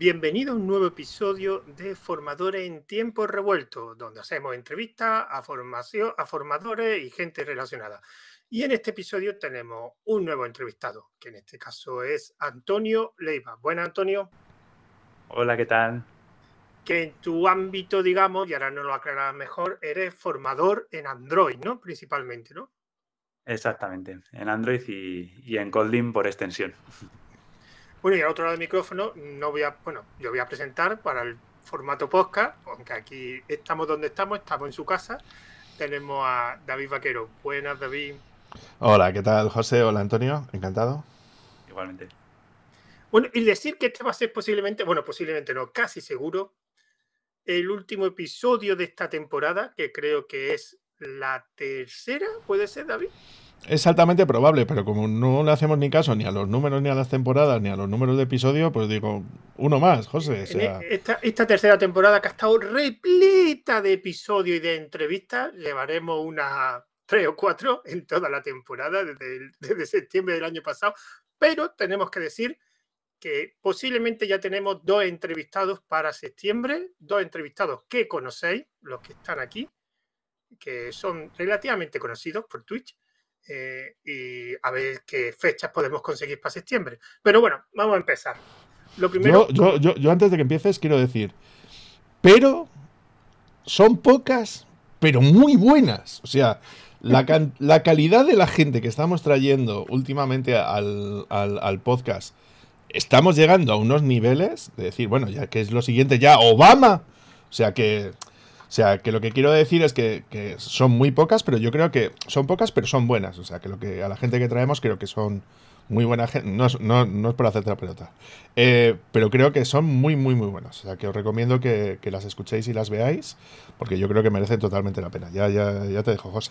Bienvenido a un nuevo episodio de Formadores en Tiempo Revuelto, donde hacemos entrevistas a, formación, a formadores y gente relacionada. Y en este episodio tenemos un nuevo entrevistado, que en este caso es Antonio Leiva. Buenas, Antonio. Hola, ¿qué tal? Que en tu ámbito, digamos, y ahora no lo aclararás mejor, eres formador en Android, ¿no? Principalmente, ¿no? Exactamente, en Android y, y en Kotlin por extensión. Bueno, y al otro lado del micrófono, no voy a, bueno, yo voy a presentar para el formato podcast, aunque aquí estamos donde estamos, estamos en su casa. Tenemos a David Vaquero. Buenas, David. Hola, ¿qué tal, José? Hola, Antonio. Encantado. Igualmente. Bueno, y decir que este va a ser posiblemente, bueno, posiblemente no, casi seguro, el último episodio de esta temporada, que creo que es la tercera, ¿puede ser, David? es altamente probable, pero como no le hacemos ni caso ni a los números, ni a las temporadas, ni a los números de episodios, pues digo, uno más, José. E-, esta, tercera temporada que ha estado repleta de episodios y de entrevistas, llevaremos unas tres o cuatro en toda la temporada, desde, desde septiembre del año pasado, pero tenemos que decir que posiblemente ya tenemos dos entrevistados para septiembre, dos entrevistados que conocéis, los que están aquí, que son relativamente conocidos por Twitch eh, y a ver qué fechas podemos conseguir para septiembre. Pero bueno, vamos a empezar. Lo primero... yo, antes de que empieces quiero decir, pero son pocas, pero muy buenas. O sea, la, calidad de la gente que estamos trayendo últimamente al, al, podcast, estamos llegando a unos niveles de decir, bueno, ya que es lo siguiente, ya Obama. O sea que o sea, que lo que quiero decir es que, que, son muy pocas, pero yo creo que son pocas, pero son buenas. O sea, que lo que a la gente que traemos creo que son muy buena gente. No es, por hacerte la pelota. Eh, pero creo que son muy, muy, muy buenas. O sea, que os recomiendo que, las escuchéis y las veáis, porque yo creo que merecen totalmente la pena. Ya, ya, ya te dejo, José.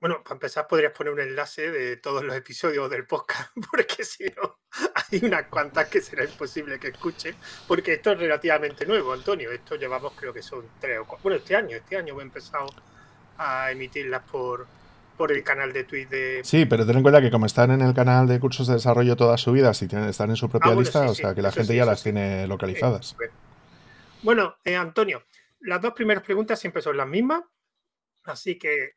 Bueno, para empezar podrías poner un enlace de todos los episodios del podcast, porque si no, hay unas cuantas que será imposible que escuchen, porque esto es relativamente nuevo, Antonio. Esto llevamos creo que son tres o cuatro. Bueno, este año, este año he empezado a emitirlas por, por el canal de Twitch de... Sí, pero ten en cuenta que como están en el canal de cursos de desarrollo toda su vida si tienen, están en su propia ah, lista, o sea que la gente ya las tiene localizadas. bueno, eh, Antonio, las dos primeras preguntas siempre son las mismas, así que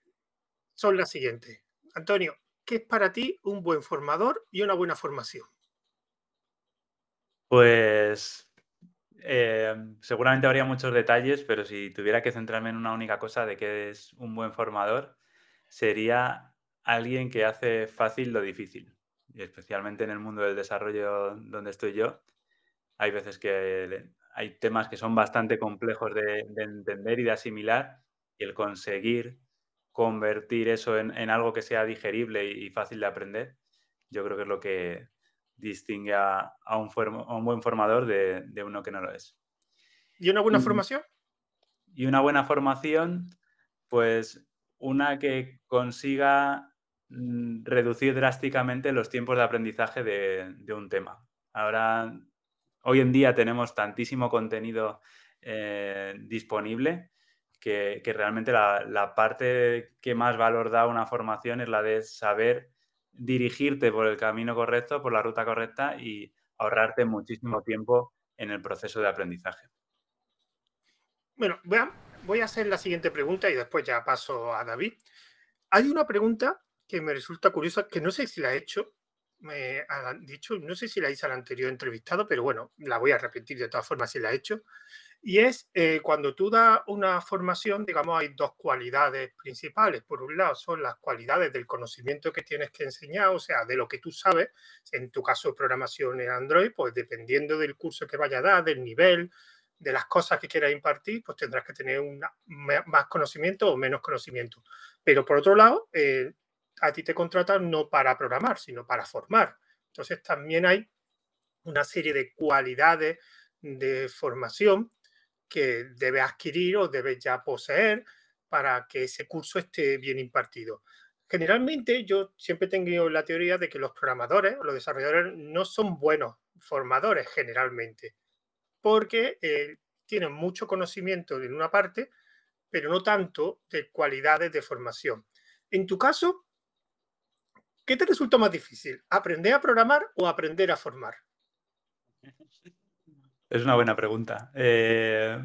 son las siguientes. Antonio, ¿qué es para ti un buen formador y una buena formación? Pues eh, seguramente habría muchos detalles, pero si tuviera que centrarme en una única cosa de qué es un buen formador, sería alguien que hace fácil lo difícil. Y especialmente en el mundo del desarrollo donde estoy yo, hay veces que hay temas que son bastante complejos de entender y de asimilar, y el conseguir convertir eso en, algo que sea digerible y, fácil de aprender, yo creo que es lo que distingue a, un, buen formador de, uno que no lo es. ¿Y una buena mm. formación? Y una buena formación, pues una que consiga mm, reducir drásticamente los tiempos de aprendizaje de, un tema. Ahora, hoy en día tenemos tantísimo contenido eh, disponible que, realmente la, parte que más valor da una formación es la de saber dirigirte por el camino correcto, por la ruta correcta y ahorrarte muchísimo tiempo en el proceso de aprendizaje. Bueno, voy a, voy a hacer la siguiente pregunta y después ya paso a David. Hay una pregunta que me resulta curiosa, que no sé si la he hecho, me han dicho, no sé si la hice al anterior entrevistado, pero bueno, la voy a repetir de todas formas si la he hecho. Y es eh, cuando tú das una formación, digamos, hay dos cualidades principales. Por un lado, son las cualidades del conocimiento que tienes que enseñar, o sea, de lo que tú sabes, en tu caso programación en Android, pues dependiendo del curso que vaya a dar, del nivel, de las cosas que quieras impartir, pues tendrás que tener más conocimiento o menos conocimiento. Pero por otro lado, eh, a ti te contratan no para programar, sino para formar. Entonces también hay una serie de cualidades de formación que debe adquirir o debe ya poseer para que ese curso esté bien impartido. Generalmente yo siempre tengo la teoría de que los programadores o los desarrolladores no son buenos formadores generalmente, porque eh, tienen mucho conocimiento en una parte, pero no tanto de cualidades de formación. En tu caso, ¿qué te resulta más difícil? ¿Aprender a programar o aprender a formar? Es una buena pregunta. Eh,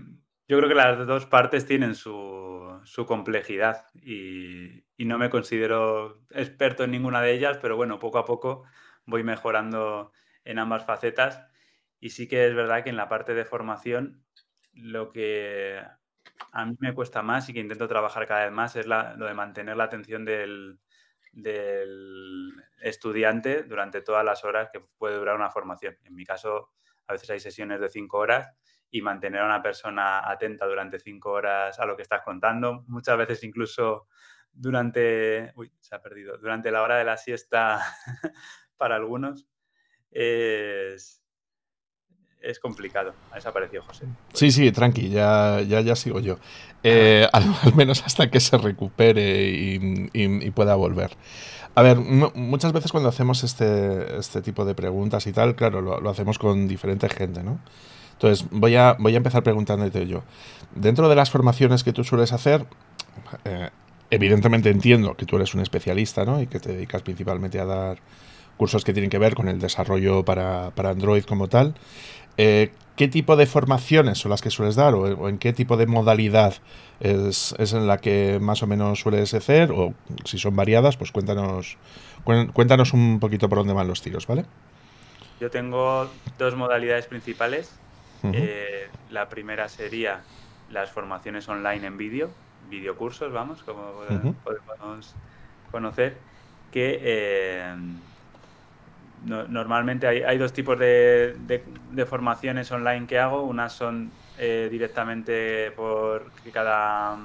yo creo que las dos partes tienen su, complejidad y, no me considero experto en ninguna de ellas, pero bueno, poco a poco voy mejorando en ambas facetas y sí que es verdad que en la parte de formación lo que a mí me cuesta más y que intento trabajar cada vez más es lo de mantener la atención del estudiante durante todas las horas que puede durar una formación. En mi caso, a veces hay sesiones de cinco horas y mantener a una persona atenta durante cinco horas a lo que estás contando, muchas veces incluso durante, se ha perdido, durante la hora de la siesta para algunos, es, es complicado. Ha desaparecido José. Sí, sí, tranqui, ya, ya, sigo yo. Ah. Eh, al, menos hasta que se recupere y, pueda volver. A ver, muchas veces cuando hacemos este, este, tipo de preguntas y tal, claro, lo, hacemos con diferente gente, ¿no? Entonces, voy a, voy a empezar preguntándote yo. Dentro de las formaciones que tú sueles hacer, eh, evidentemente entiendo que tú eres un especialista, ¿no? Y que te dedicas principalmente a dar cursos que tienen que ver con el desarrollo para, para Android como tal. Eh, ¿Qué tipo de formaciones son las que sueles dar o, en qué tipo de modalidad es, en la que más o menos sueles hacer? O si son variadas, pues cuéntanos, cuéntanos un poquito por dónde van los tiros, ¿vale? Yo tengo dos modalidades principales. Eh, la primera sería las formaciones online en vídeo, videocursos, vamos, como podemos conocer, que eh, normalmente hay, dos tipos de, formaciones online que hago. Unas son eh, directamente por que cada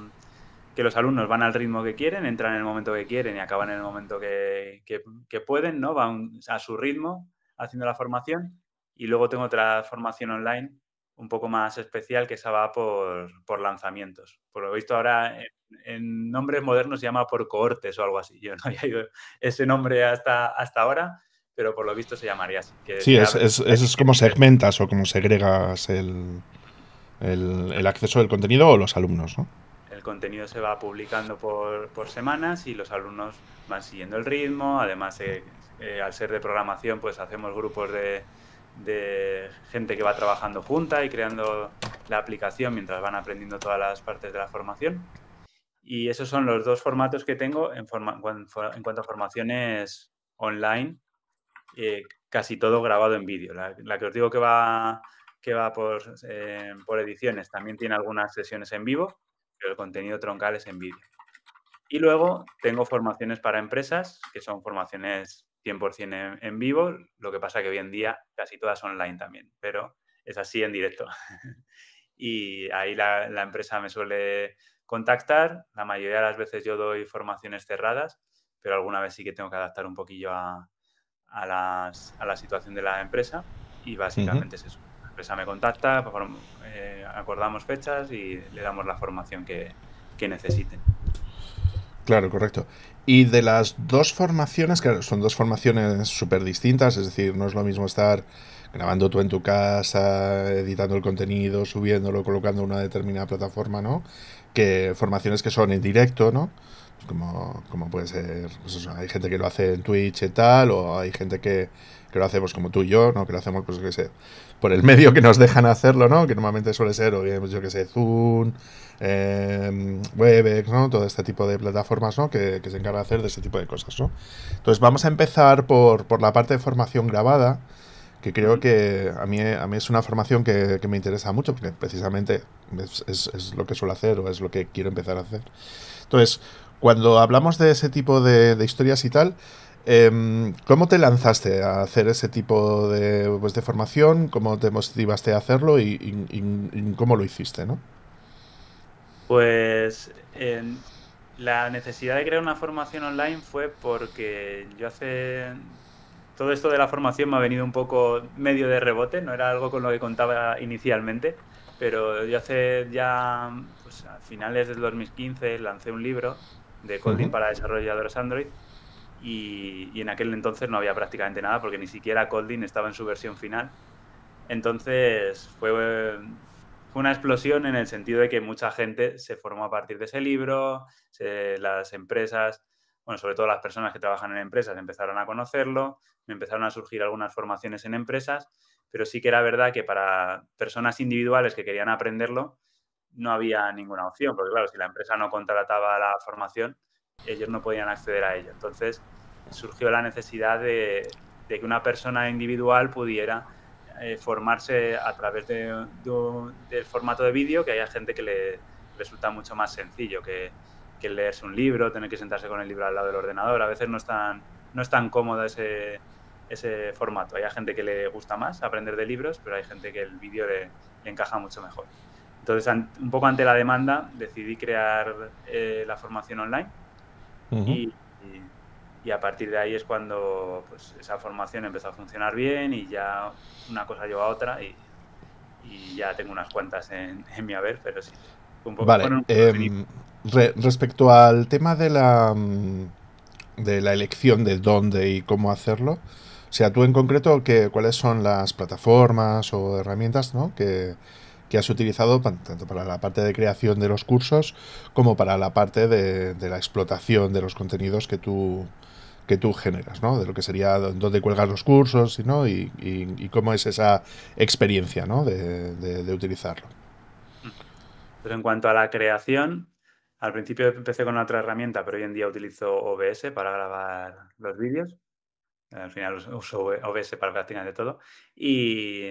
que los alumnos van al ritmo que quieren, entran en el momento que quieren y acaban en el momento que, pueden, ¿no? Van a su ritmo haciendo la formación. Y luego tengo otra formación online un poco más especial que esa va por, lanzamientos. Por lo visto ahora en, nombres modernos se llama por cohortes o algo así. Yo no había ido ese nombre hasta, hasta ahora pero por lo visto se llamaría así. sí, es, es, como segmentas o como segregas el, acceso del contenido o los alumnos, ¿no? El contenido se va publicando por, semanas y los alumnos van siguiendo el ritmo. Además, eh, eh, al ser de programación, pues hacemos grupos de, de gente que va trabajando junta y creando la aplicación mientras van aprendiendo todas las partes de la formación. Y esos son los dos formatos que tengo en, forma, en cuanto a formaciones online eh, casi todo grabado en vídeo. La, que os digo que va, que va por, eh, por ediciones también tiene algunas sesiones en vivo, pero el contenido troncal es en vídeo. Y luego tengo formaciones para empresas, que son formaciones 100% en, vivo, lo que pasa que hoy en día casi todas online también, pero es así en directo. y ahí la, la, empresa me suele contactar, la mayoría de las veces yo doy formaciones cerradas, pero alguna vez sí que tengo que adaptar un poquillo a, a, a la situación de la empresa y básicamente es eso. La empresa me contacta, pues, eh, acordamos fechas y le damos la formación que, que necesiten. Claro, correcto. Y de las dos formaciones, que son dos formaciones súper distintas, es decir, no es lo mismo estar grabando tú en tu casa, editando el contenido, subiéndolo, colocando una determinada plataforma, ¿no? Que formaciones que son en directo, ¿no? como, puede ser, pues hay gente que lo hace en Twitch y tal, o hay gente que, lo hacemos pues, como tú y yo, ¿no? Que lo hacemos, pues sé, por el medio que nos dejan hacerlo, ¿no? Que normalmente suele ser, o pues, yo que sé, Zoom, em, Webex, ¿no? Todo este tipo de plataformas, ¿no? Que, se encarga de hacer de este tipo de cosas, ¿no? Entonces vamos a empezar por, la parte de formación grabada, que creo que a mí, a mí es una formación que, me interesa mucho, porque precisamente es lo que suelo hacer o es lo que quiero empezar a hacer. Entonces, cuando hablamos de ese tipo de, historias y tal, em, ¿cómo te lanzaste a hacer ese tipo de, pues, formación? ¿Cómo te motivaste a hacerlo y, cómo lo hiciste? ¿no? Pues la necesidad de crear una formación online fue porque yo hace... Todo esto de la formación me ha venido un poco medio de rebote, no era algo con lo que contaba inicialmente, pero yo hace ya, pues, a finales del 2015 lancé un libro de Kotlin para desarrolladores Android. Y, en aquel entonces no había prácticamente nada porque ni siquiera Kotlin estaba en su versión final. Entonces fue, fue una explosión en el sentido de que mucha gente se formó a partir de ese libro, las empresas, bueno, sobre todo las personas que trabajan en empresas empezaron a conocerlo, empezaron a surgir algunas formaciones en empresas, pero sí que era verdad que para personas individuales que querían aprenderlo, no había ninguna opción, porque claro, si la empresa no contrataba la formación, ellos no podían acceder a ello. Entonces surgió la necesidad de, que una persona individual pudiera eh, formarse a través de, del formato de vídeo, que haya gente que le resulta mucho más sencillo que, leerse un libro, tener que sentarse con el libro al lado del ordenador. A veces no es tan, no es tan cómodo ese, formato. Hay gente que le gusta más aprender de libros, pero hay gente que el vídeo le encaja mucho mejor. Entonces, un poco ante la demanda, decidí crear eh, la formación online y, a partir de ahí es cuando pues, esa formación empezó a funcionar bien y ya una cosa llevó a otra y, ya tengo unas cuantas en, mi haber, pero sí. Un poco, vale, em, respecto al tema de la, mm, de la elección de dónde y cómo hacerlo, o sea, tú en concreto, que, ¿cuáles son las plataformas o herramientas ¿no? que, que has utilizado tanto para la parte de creación de los cursos como para la parte de, la explotación de los contenidos que tú, que tú generas, ¿no? De lo que sería dónde cuelgas los cursos y, y cómo es esa experiencia ¿no? de, utilizarlo. Pero en cuanto a la creación, al principio empecé con otra herramienta, pero hoy en día utilizo OBS para grabar los vídeos. Al final uso OBS para prácticamente todo. Y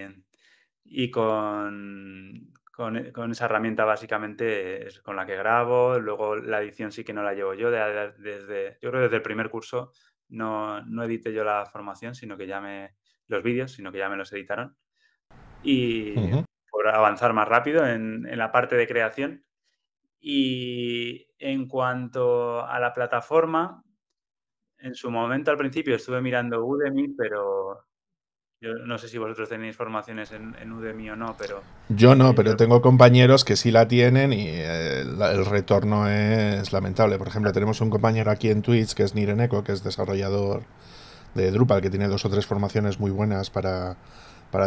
y con, e, con, esa herramienta básicamente es con la que grabo, luego la edición sí que no la llevo yo, desde, yo creo que desde el primer curso no, no edité yo la formación, sino que ya me, los vídeos, sino que ya me los editaron. Y por avanzar más rápido en, en la parte de creación. Y en cuanto a la plataforma, en su momento al principio estuve mirando Udemy, pero yo no sé si vosotros tenéis formaciones en, Udemy o no, pero... Yo no, eh, pero tengo compañeros que sí la tienen y eh, el, retorno es lamentable. Por ejemplo, tenemos un compañero aquí en Twitch que es NirenEco, que es desarrollador de Drupal, que tiene dos o tres formaciones muy buenas para,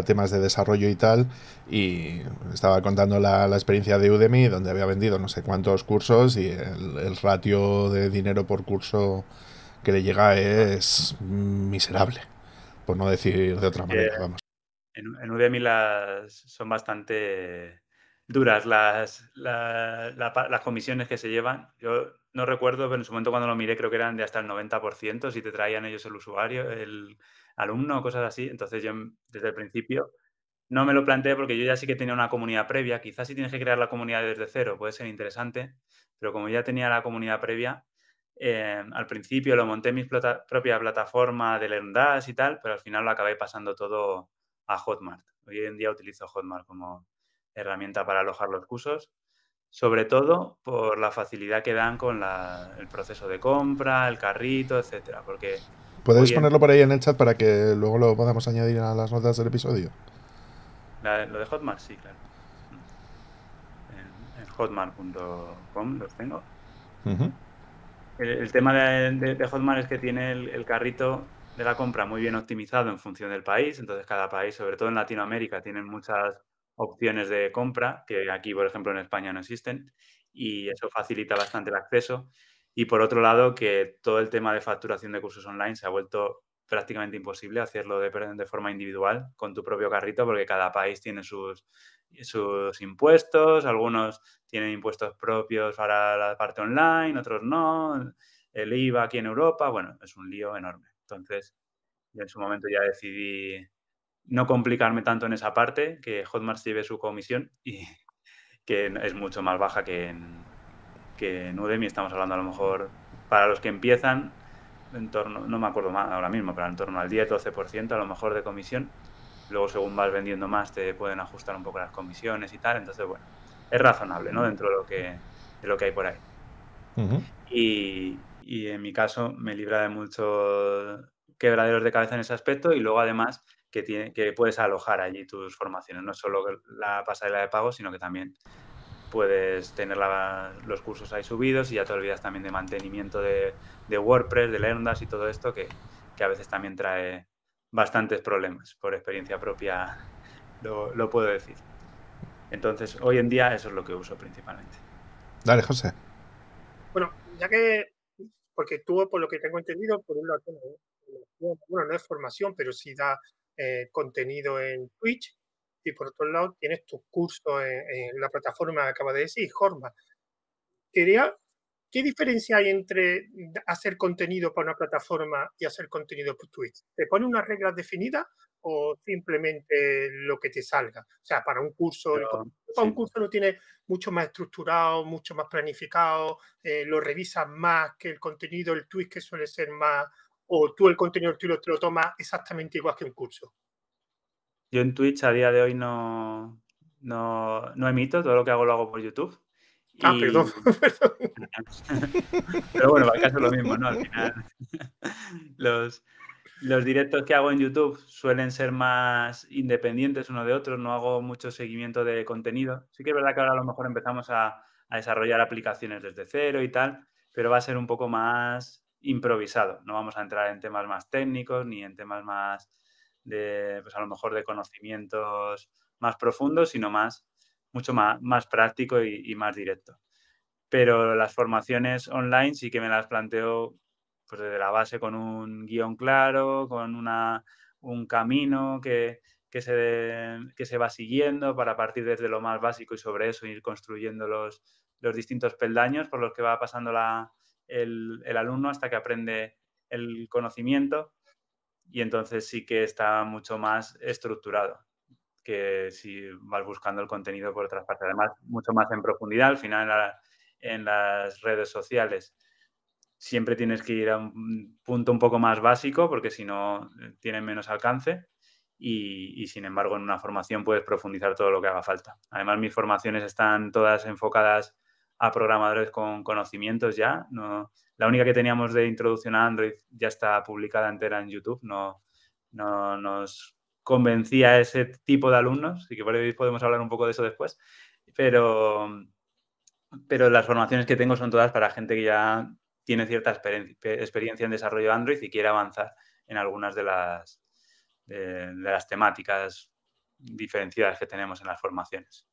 temas de desarrollo y tal. Y estaba contando la, experiencia de Udemy, donde había vendido no sé cuántos cursos y el, el ratio de dinero por curso que le llega es miserable por no decir de otra manera, vamos. En, Udemy son bastante duras las, las comisiones que se llevan. Yo no recuerdo, pero en su momento cuando lo miré creo que eran de hasta el 90% si te traían ellos el usuario, el alumno, o cosas así. Entonces yo desde el principio no me lo planteé porque yo ya sí que tenía una comunidad previa. Quizás si tienes que crear la comunidad desde cero puede ser interesante, pero como ya tenía la comunidad previa, eh, al principio lo monté en mi propia plataforma de LearnDash y tal, pero al final lo acabé pasando todo a Hotmart. Hoy en día utilizo Hotmart como herramienta para alojar los cursos, sobre todo por la facilidad que dan con el proceso de compra, el carrito, etcétera. Porque Podéis ponerlo por ahí en el chat para que luego lo podamos añadir a las notas del episodio. lo de Hotmart, sí, claro. Mm. En, hotmart.com los tengo. El, tema de, Hotman Hotmart es que tiene el, carrito de la compra muy bien optimizado en función del país. Entonces, cada país, sobre todo en Latinoamérica, tienen muchas opciones de compra que aquí, por ejemplo, en España no existen. Y eso facilita bastante el acceso. Y por otro lado, que todo el tema de facturación de cursos online se ha vuelto prácticamente imposible hacerlo de, forma individual con tu propio carrito porque cada país tiene sus, impuestos, algunos tienen impuestos propios para la parte online, otros no, el IVA aquí en Europa, bueno, es un lío enorme. Entonces, en su momento ya decidí no complicarme tanto en esa parte, que Hotmart lleve su comisión y que es mucho más baja que en, que en Udemy, estamos hablando a lo mejor para los que empiezan en torno, no me acuerdo más ahora mismo, pero en torno al 10-12% a lo mejor de comisión. Luego, según vas vendiendo más, te pueden ajustar un poco las comisiones y tal. Entonces, bueno, es razonable, ¿no? Dentro de lo que, de lo que hay por ahí. y, y en mi caso me libra de muchos quebraderos de cabeza en ese aspecto y luego además que, tiene, que puedes alojar allí tus formaciones, no solo la pasarela de pago, sino que también puedes tener los cursos ahí subidos y ya te olvidas también de mantenimiento de, WordPress, de LearnDash y todo esto que, a veces también trae bastantes problemas. Por experiencia propia lo, puedo decir. Entonces, hoy en día eso es lo que uso principalmente. Dale, José. Bueno, ya que, porque tú, por lo que tengo entendido, por un lado, eh, no es formación, pero sí da eh, contenido en Twitch y por otro lado tienes tus cursos en, la plataforma que acaba de decir, Horma. Quería, ¿qué diferencia hay entre hacer contenido para una plataforma y hacer contenido por Twitch? ¿Te pone unas reglas definidas o simplemente lo que te salga? O sea, para un curso, un curso no tiene mucho más estructurado, mucho más planificado, eh, lo revisas más que el contenido, el Twitch que suele ser más, o tú el contenido tú te lo tomas exactamente igual que un curso. Yo en Twitch a día de hoy no, no, emito, todo lo que hago lo hago por YouTube. Ah, perdón. Pero bueno, va a ser lo mismo, ¿no? Al final, los, directos que hago en YouTube suelen ser más independientes uno de otros, no hago mucho seguimiento de contenido. Sí que es verdad que ahora a lo mejor empezamos a desarrollar aplicaciones desde cero y tal, pero va a ser un poco más improvisado. No vamos a entrar en temas más técnicos ni en temas más de, pues a lo mejor de conocimientos más profundos, sino más, mucho más, más práctico y, más directo. Pero las formaciones online sí que me las planteo pues, desde la base con un guión claro, con un camino que, que se, va siguiendo para partir desde lo más básico y sobre eso ir construyendo los, distintos peldaños por los que va pasando el alumno hasta que aprende el conocimiento y entonces sí que está mucho más estructurado que si vas buscando el contenido por otras partes. Además, mucho más en profundidad, al final en, las redes sociales siempre tienes que ir a un punto un poco más básico porque si no eh, tienen menos alcance y, sin embargo en una formación puedes profundizar todo lo que haga falta. Además mis formaciones están todas enfocadas a programadores con conocimientos ya. No, la única que teníamos de introducción a Android ya está publicada entera en YouTube. No, no nos convencía ese tipo de alumnos, y que por podemos hablar un poco de eso después. Pero, pero las formaciones que tengo son todas para gente que ya tiene cierta experiencia en desarrollo Android y quiere avanzar en algunas de las, de las temáticas diferenciadas que tenemos en las formaciones.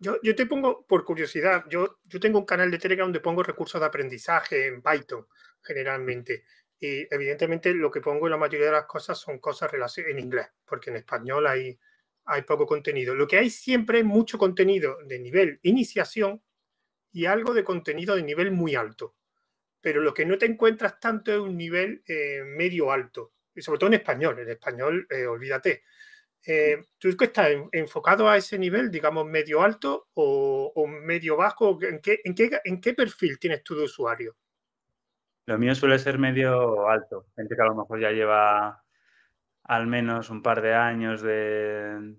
Yo, yo, te pongo, por curiosidad, yo, yo tengo un canal de Telegram donde pongo recursos de aprendizaje en Python, generalmente. Y evidentemente lo que pongo en la mayoría de las cosas son cosas en inglés, porque en español hay, hay poco contenido. Lo que hay siempre es mucho contenido de nivel iniciación y algo de contenido de nivel muy alto. Pero lo que no te encuentras tanto es un nivel eh, medio alto, y sobre todo en español. En español, eh, olvídate. Eh, ¿Tú estás enfocado a ese nivel, digamos, medio alto o, medio bajo? ¿En qué, perfil tienes tú de usuario? Lo mío suele ser medio alto, gente que a lo mejor ya lleva al menos un par de años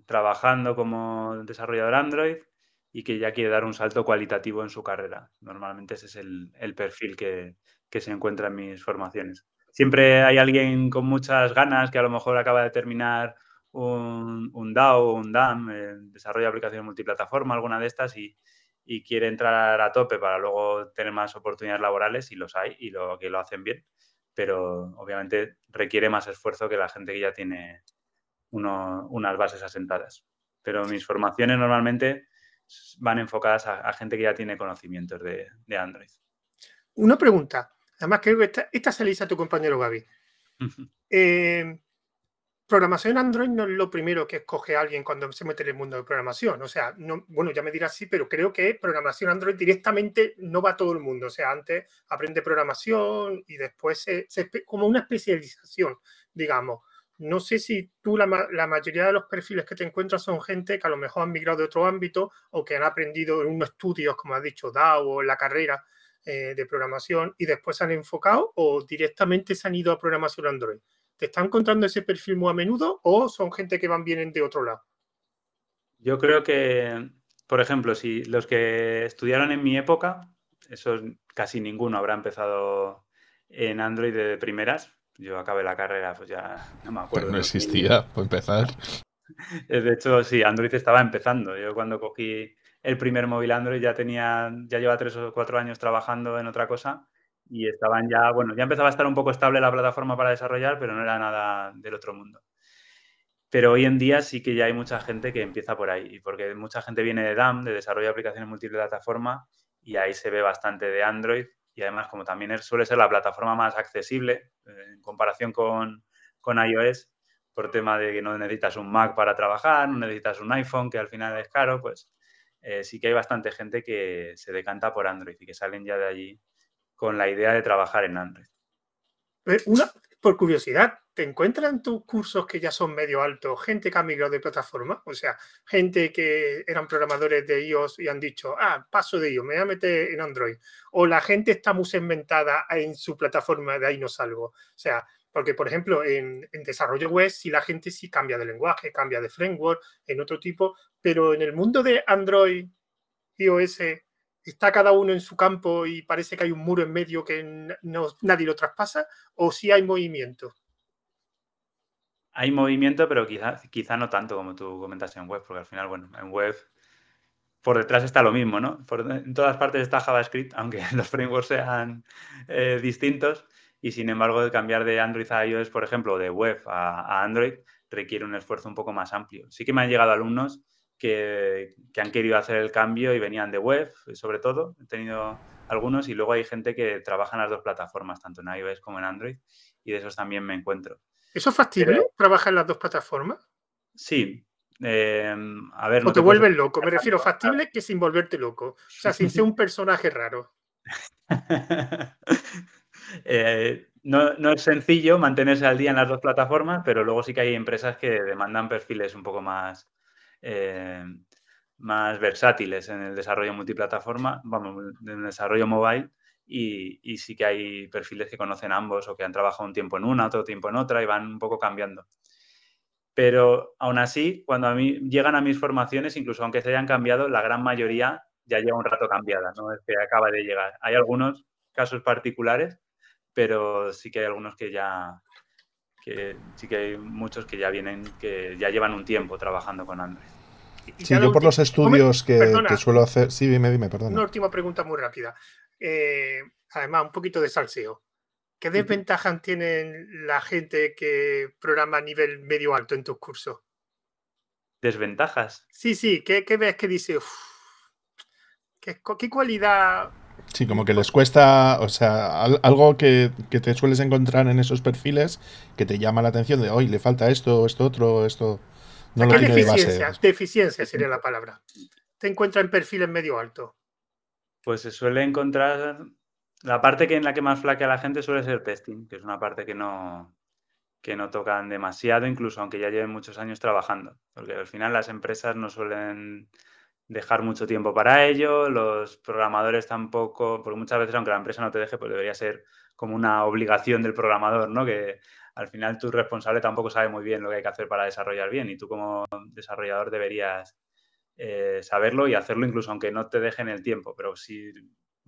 trabajando como desarrollador Android y que ya quiere dar un salto cualitativo en su carrera. Normalmente ese es el, perfil que se encuentra en mis formaciones. Siempre hay alguien con muchas ganas que a lo mejor acaba de terminar un, un DAO, un DAM, eh, desarrollo de aplicaciones multiplataforma, alguna de estas, y, quiere entrar a tope para luego tener más oportunidades laborales, y los hay, y lo, que lo hacen bien, pero obviamente requiere más esfuerzo que la gente que ya tiene unas bases asentadas. Pero mis formaciones normalmente van enfocadas a, gente que ya tiene conocimientos de, Android. Una pregunta. Además, creo que esta, esta tu compañero Gaby. Eh, programación Android no es lo primero que escoge alguien cuando se mete en el mundo de programación. O sea, bueno, ya me dirás sí, pero creo que programación Android directamente no va a todo el mundo. O sea, antes aprende programación y después se, como una especialización, digamos. No sé si tú la, mayoría de los perfiles que te encuentras son gente que a lo mejor han migrado de otro ámbito o que han aprendido en unos estudios, como has dicho, DAO o en la carrera eh, de programación y después se han enfocado o directamente se han ido a programación Android. ¿Te están contando ese perfil muy a menudo o son gente que van bien de otro lado? Yo creo que, por ejemplo, si los que estudiaron en mi época, esos casi ninguno habrá empezado en Android de primeras. Yo acabé la carrera, pues ya no me acuerdo. Pues no existía, por empezar. De hecho, sí, Android estaba empezando. Yo cuando cogí el primer móvil Android ya tenía, ya lleva tres o cuatro años trabajando en otra cosa y estaban ya, bueno, ya empezaba a estar un poco estable la plataforma para desarrollar, pero no era nada del otro mundo. Pero hoy en día sí que ya hay mucha gente que empieza por ahí, porque mucha gente viene de DAM, de desarrollo de aplicaciones multiplataforma, y ahí se ve bastante de Android, y además como también suele ser la plataforma más accesible eh, en comparación con, iOS, por tema de que no necesitas un Mac para trabajar, no necesitas un iPhone, que al final es caro, pues eh, sí que hay bastante gente que se decanta por Android y que salen ya de allí con la idea de trabajar en Android. Eh, una, por curiosidad, ¿te encuentran tus cursos que ya son medio altos gente que ha migrado de plataforma? O sea, gente que eran programadores de iOS y han dicho, ah, paso de iOS, me voy a meter en Android. O la gente está muy segmentada en su plataforma, de ahí no salgo. O sea, porque, por ejemplo, en, desarrollo web si la gente sí cambia de lenguaje, cambia de framework, en otro tipo, pero en el mundo de Android, iOS, está cada uno en su campo y parece que hay un muro en medio que nadie lo traspasa, o si sí hay movimiento. Hay movimiento, pero quizá, quizá no tanto como tú comentaste en web, porque al final, bueno, en web por detrás está lo mismo, ¿no? en todas partes está JavaScript, aunque los frameworks sean eh, distintos, y sin embargo, el cambiar de Android a iOS, por ejemplo, de web a Android, requiere un esfuerzo un poco más amplio. Sí que me han llegado alumnos que, han querido hacer el cambio y venían de web, sobre todo. He tenido algunos y luego hay gente que trabaja en las dos plataformas, tanto en iOS como en Android, y de esos también me encuentro. ¿Eso es factible? trabajar en las dos plataformas? Sí. Eh, a ver, o te, vuelven loco, me refiero factible que sin volverte loco, o sea, sin ser un personaje raro. Eh, no, no, es sencillo mantenerse al día en las dos plataformas, pero luego sí que hay empresas que demandan perfiles un poco más, eh, más versátiles en el desarrollo multiplataforma, vamos, en el desarrollo mobile. Y, sí que hay perfiles que conocen ambos o que han trabajado un tiempo en una, otro tiempo en otra y van un poco cambiando. Pero aún así, cuando a mí llegan a mis formaciones, incluso aunque se hayan cambiado, la gran mayoría ya lleva un rato cambiada, no es que acaba de llegar. Hay algunos casos particulares, pero sí que hay algunos que ya, sí que hay muchos que ya vienen, que ya llevan un tiempo trabajando con Android. Sí, yo por los estudios que, suelo hacer. Sí, dime, dime, perdón. Una última pregunta muy rápida. Eh, además, un poquito de salseo. ¿Qué desventajas tienen la gente que programa a nivel medio alto en tus cursos? ¿Desventajas? Sí, sí. ¿Qué, ves que dice? ¿qué, ¿Qué cualidad Sí, como que les cuesta, o sea, algo que, te sueles encontrar en esos perfiles que te llama la atención de, hoy le falta esto, esto otro, esto... No deficiencia, deficiencia sería la palabra. Te encuentra en perfiles medio alto. Pues se suele encontrar la parte que en la que más flaquea la gente suele ser testing, que es una parte que no, que no tocan demasiado, incluso aunque ya lleven muchos años trabajando. Porque al final las empresas no suelen dejar mucho tiempo para ello, los programadores tampoco, porque muchas veces aunque la empresa no te deje, pues debería ser como una obligación del programador, ¿no? Que al final tu responsable tampoco sabe muy bien lo que hay que hacer para desarrollar bien y tú como desarrollador deberías eh, saberlo y hacerlo incluso aunque no te dejen el tiempo, pero si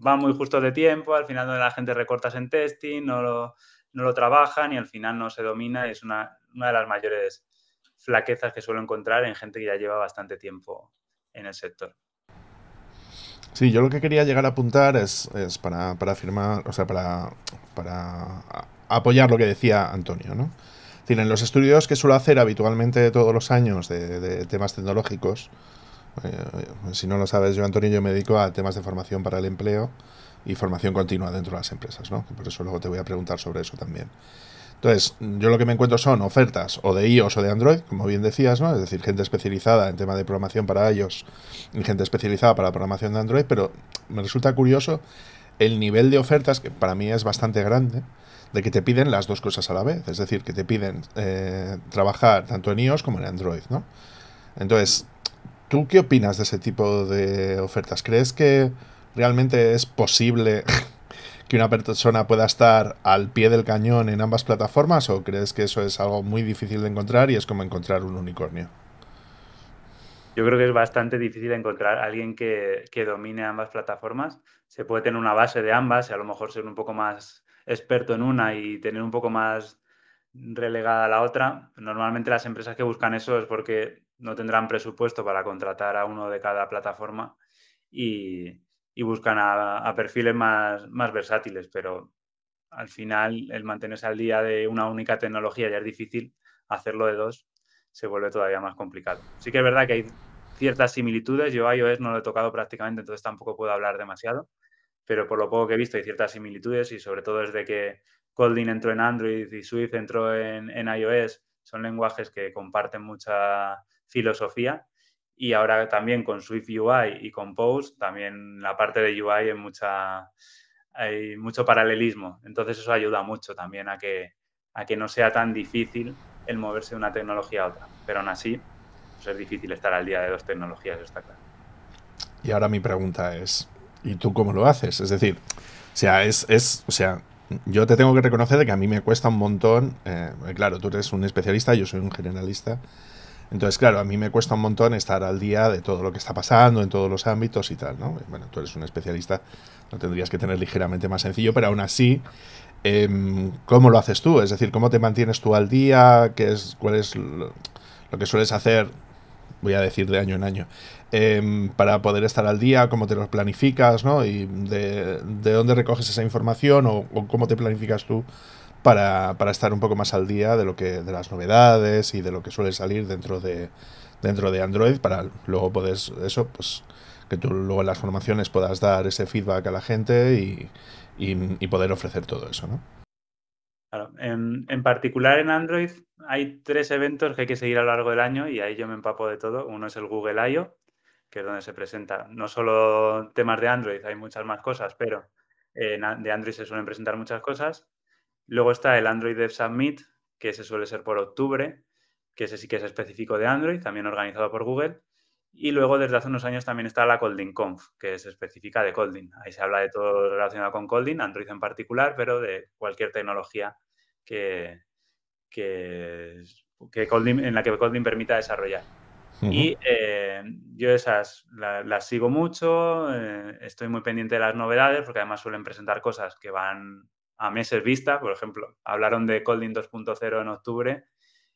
va muy justo de tiempo, al final la gente recortas en testing, no lo, no lo trabajan y al final no se domina y es una, una de las mayores flaquezas que suelo encontrar en gente que ya lleva bastante tiempo en el sector. Sí, yo lo que quería llegar a apuntar es, es para, para, afirmar, o sea, para, para apoyar lo que decía Antonio, ¿no? Tienen los estudios que suelo hacer habitualmente todos los años de, temas tecnológicos. Eh, si no lo sabes, yo, Antonio, yo me dedico a temas de formación para el empleo y formación continua dentro de las empresas, ¿no? Por eso luego te voy a preguntar sobre eso también. Entonces, yo lo que me encuentro son ofertas o de iOS o de Android, como bien decías, ¿no? Es decir, gente especializada en tema de programación para iOS y gente especializada para programación de Android, pero me resulta curioso el nivel de ofertas, que para mí es bastante grande, de que te piden las dos cosas a la vez. Es decir, que te piden eh, trabajar tanto en iOS como en Android, ¿no? Entonces, ¿tú qué opinas de ese tipo de ofertas? ¿Crees que realmente es posible que una persona pueda estar al pie del cañón en ambas plataformas o crees que eso es algo muy difícil de encontrar y es como encontrar un unicornio? Yo creo que es bastante difícil encontrar alguien que, que domine ambas plataformas. Se puede tener una base de ambas y a lo mejor ser un poco más experto en una y tener un poco más relegada a la otra. Normalmente las empresas que buscan eso es porque no tendrán presupuesto para contratar a uno de cada plataforma y, y buscan a, perfiles más, versátiles, pero al final el mantenerse al día de una única tecnología ya es difícil, hacerlo de dos se vuelve todavía más complicado. Sí que es verdad que hay ciertas similitudes, yo a iOS no lo he tocado prácticamente, entonces tampoco puedo hablar demasiado, pero por lo poco que he visto hay ciertas similitudes y sobre todo desde que Kotlin entró en Android y Swift entró en, en iOS, son lenguajes que comparten mucha filosofía y ahora también con Swift UI y con Post, también la parte de UI mucha, hay mucho paralelismo. Entonces eso ayuda mucho también a que, a que no sea tan difícil el moverse de una tecnología a otra. Pero aún así, pues es difícil estar al día de dos tecnologías, está claro. Y ahora mi pregunta es, ¿y tú cómo lo haces? Es decir, o sea, es, es o sea, yo te tengo que reconocer de que a mí me cuesta un montón, eh, claro, tú eres un especialista, yo soy un generalista, entonces, claro, a mí me cuesta un montón estar al día de todo lo que está pasando en todos los ámbitos y tal, ¿no? Bueno, tú eres un especialista, lo tendrías que tener ligeramente más sencillo, pero aún así, em, ¿cómo lo haces tú? Es decir, ¿cómo te mantienes tú al día? ¿Qué es, ¿Cuál es lo, que sueles hacer? Voy a decir de año en año. Em, para poder estar al día, cómo te lo planificas, ¿no? Y de, dónde recoges esa información o cómo te planificas tú para, para, estar un poco más al día de lo que de las novedades y de lo que suele salir dentro de dentro de Android para luego poder eso pues que tú luego en las formaciones puedas dar ese feedback a la gente y, poder ofrecer todo eso, ¿no? Claro. En, particular en Android hay tres eventos que hay que seguir a lo largo del año y ahí yo me empapo de todo. Uno es el Google I.O., que es donde se presenta no solo temas de Android, hay muchas más cosas, pero eh, de Android se suelen presentar muchas cosas. Luego está el Android Dev Submit, que se suele ser por octubre, que ese sí que es específico de Android, también organizado por Google. Y luego desde hace unos años también está la Colding Conf, que es específica de Colding. Ahí se habla de todo relacionado con Colding, Android en particular, pero de cualquier tecnología que, en la que Colding permita desarrollar. Y eh, yo esas las sigo mucho, eh, estoy muy pendiente de las novedades, porque además suelen presentar cosas que van a meses vista, por ejemplo, hablaron de Colding 2.0 en octubre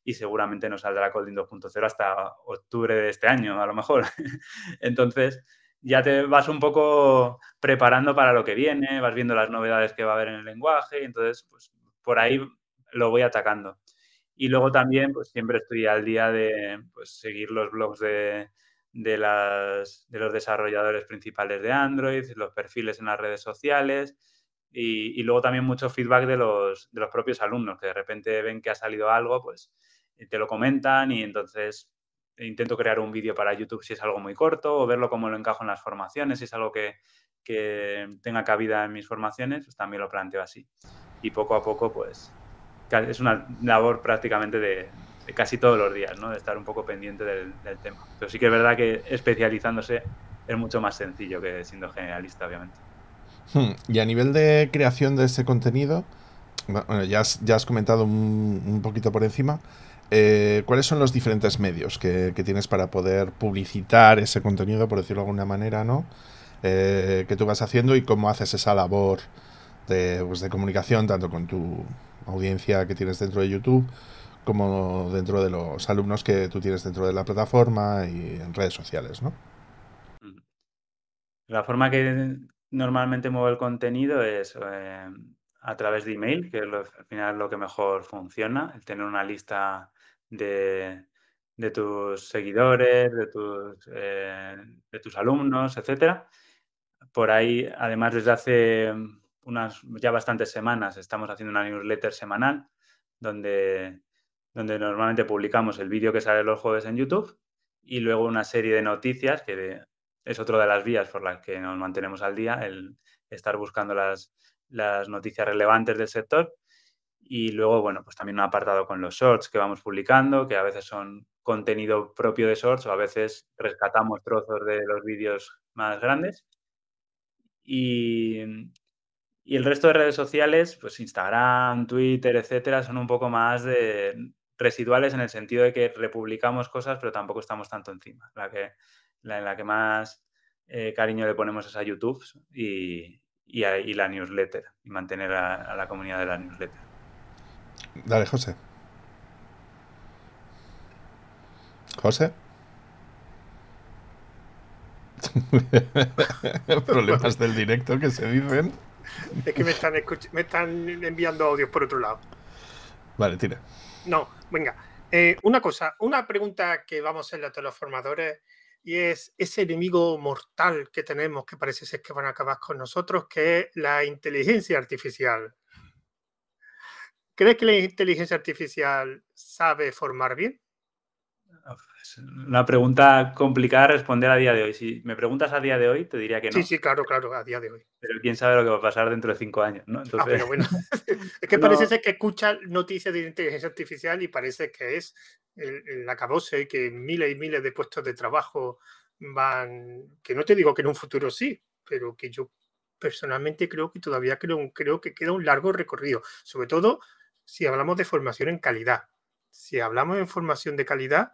y seguramente no saldrá Colding 2.0 hasta octubre de este año, a lo mejor. Entonces, ya te vas un poco preparando para lo que viene, vas viendo las novedades que va a haber en el lenguaje, y entonces, pues, por ahí lo voy atacando. Y luego también, pues siempre estoy al día de pues, seguir los blogs de, de los desarrolladores principales de Android, los perfiles en las redes sociales, y, luego también mucho feedback de los, de los propios alumnos, que de repente ven que ha salido algo, pues eh, te lo comentan y entonces eh, intento crear un vídeo para YouTube si es algo muy corto o verlo cómo lo encajo en las formaciones, si es algo que, tenga cabida en mis formaciones, pues también lo planteo así. Y poco a poco, pues es una labor prácticamente de, casi todos los días, ¿no? De estar un poco pendiente del, tema. Pero sí que es verdad que especializándose es mucho más sencillo que siendo generalista, obviamente. Hmm, y a nivel de creación de ese contenido, ya has, comentado un, poquito por encima, eh, ¿cuáles son los diferentes medios que, tienes para poder publicitar ese contenido, por decirlo de alguna manera, eh, que tú vas haciendo y cómo haces esa labor de, pues, de comunicación, tanto con tu audiencia que tienes dentro de YouTube, como dentro de los alumnos que tú tienes dentro de la plataforma y en redes sociales, ¿no? La forma que, normalmente muevo el contenido es em, a través de email, que al final lo que mejor funciona, el tener una lista de, de tus seguidores, de tus, eh, de tus alumnos, etcétera. Por ahí, además, desde hace em, unas ya bastantes semanas estamos haciendo una newsletter semanal donde, donde normalmente publicamos el vídeo que sale los jueves en YouTube y luego una serie de noticias que es otra de las vías por las que nos mantenemos al día, el estar buscando las, noticias relevantes del sector. Y luego, bueno, pues también un apartado con los shorts que vamos publicando, que a veces son contenido propio de shorts o a veces rescatamos trozos de los vídeos más grandes. Y, el resto de redes sociales, pues Instagram, Twitter, etcétera, son un poco más de residuales en el sentido de que republicamos cosas, pero tampoco estamos tanto encima. La que la, en la que más eh, cariño le ponemos es a YouTube y, y, la newsletter, y mantener a, la comunidad de la newsletter. Dale, José. José. Problemas del directo que se dicen Es que me están, me están enviando audios por otro lado. Vale, tira. No, venga. Eh, una cosa, una pregunta que vamos a hacerle a todos los formadores y es ese enemigo mortal que tenemos que parece ser que van a acabar con nosotros, que es la inteligencia artificial. ¿Crees que la inteligencia artificial sabe formar bien? una pregunta complicada responder a día de hoy. Si me preguntas a día de hoy, te diría que no. Sí, sí, claro, claro, a día de hoy. Pero quién sabe lo que va a pasar dentro de cinco años, ¿no? Ah, es que parece ser que escucha noticias de inteligencia artificial y parece que es el, el acabose, ¿eh? que miles y miles de puestos de trabajo van. Que no te digo que en un futuro sí, pero que yo personalmente creo que todavía creo, creo que queda un largo recorrido, sobre todo si hablamos de formación en calidad. Si hablamos de formación de calidad,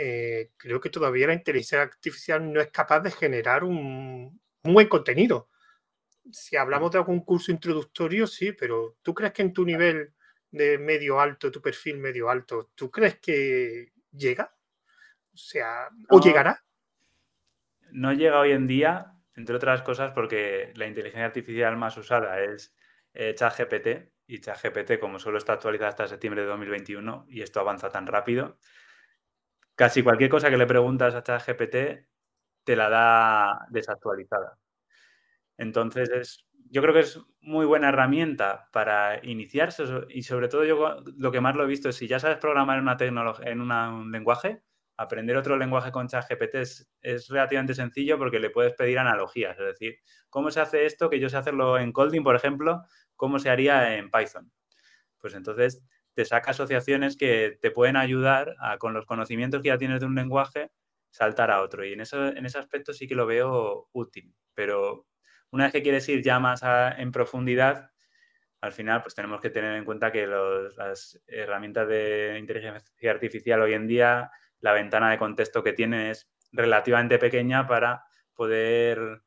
eh, creo que todavía la inteligencia artificial no es capaz de generar un, buen contenido. Si hablamos de algún curso introductorio, sí, pero ¿tú crees que en tu nivel de medio alto, tu perfil medio alto, ¿tú crees que llega? O sea, ¿o llegará? No llega hoy en día, entre otras cosas, porque la inteligencia artificial más usada es eh, ChatGPT, y ChatGPT, como solo está actualizada hasta septiembre de 2021, y esto avanza tan rápido, Casi cualquier cosa que le preguntas a ChatGPT te la da desactualizada. Entonces, yo creo que es muy buena herramienta para iniciarse y sobre todo yo lo que más lo he visto es si ya sabes programar en una tecnología, en un lenguaje, aprender otro lenguaje con ChatGPT es, es, relativamente sencillo porque le puedes pedir analogías, es decir, ¿cómo se hace esto que yo sé hacerlo en Colding, por ejemplo? ¿Cómo se haría en Python? Pues entonces te saca asociaciones que te pueden ayudar a, con los conocimientos que ya tienes de un lenguaje, saltar a otro. Y en, eso, en ese aspecto sí que lo veo útil. Pero una vez que quieres ir ya más en profundidad, al final pues tenemos que tener en cuenta que las herramientas de inteligencia artificial hoy en día, la ventana de contexto que tiene es relativamente pequeña para poder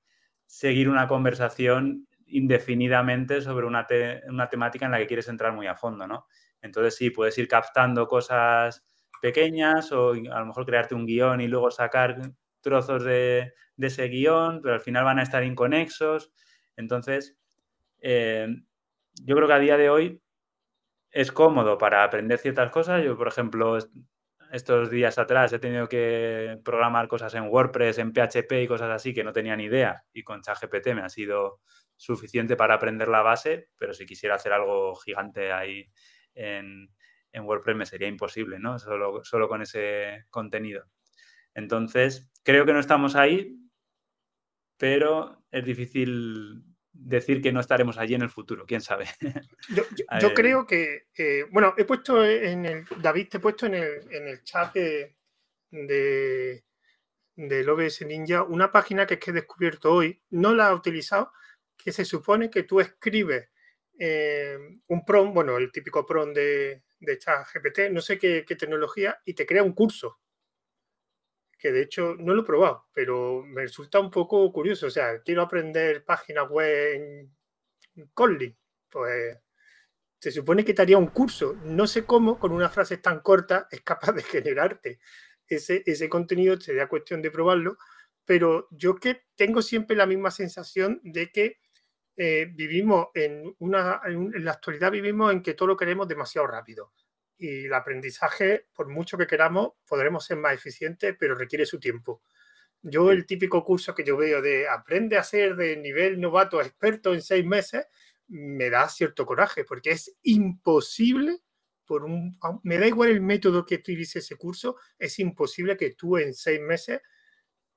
seguir una conversación indefinidamente sobre una, una temática en la que quieres entrar muy a fondo, ¿no? Entonces sí, puedes ir captando cosas pequeñas o a lo mejor crearte un guión y luego sacar trozos de, ese guión, pero al final van a estar inconexos. Entonces, eh, yo creo que a día de hoy es cómodo para aprender ciertas cosas. Yo, por ejemplo, estos días atrás he tenido que programar cosas en WordPress, en PHP y cosas así que no tenía ni idea. Y con ChatGPT me ha sido suficiente para aprender la base, pero si quisiera hacer algo gigante ahí en, WordPress me sería imposible, ¿no? Solo, solo con ese contenido. Entonces, creo que no estamos ahí, pero es difícil decir que no estaremos allí en el futuro, quién sabe. Yo, creo que, eh, bueno, he puesto en el, David, te he puesto en el, en el chat de, de, OBS Ninja una página que es que he descubierto hoy, no la he utilizado, que se supone que tú escribes eh, un PROM, bueno, el típico PROM de, de GPT, no sé qué, tecnología, y te crea un curso. Que de hecho no lo he probado, pero me resulta un poco curioso. O sea, quiero aprender páginas web en, Pues se supone que te haría un curso. No sé cómo, con una frase tan corta es capaz de generarte ese, ese contenido. Sería cuestión de probarlo. Pero yo que tengo siempre la misma sensación de que eh, vivimos en una, en la actualidad vivimos en que todo lo queremos demasiado rápido y el aprendizaje, por mucho que queramos, podremos ser más eficientes, pero requiere su tiempo. Yo el típico curso que yo veo de aprende a ser de nivel novato a experto en seis meses, me da cierto coraje, porque es imposible, por un, me da igual el método que utilice ese curso, es imposible que tú en seis meses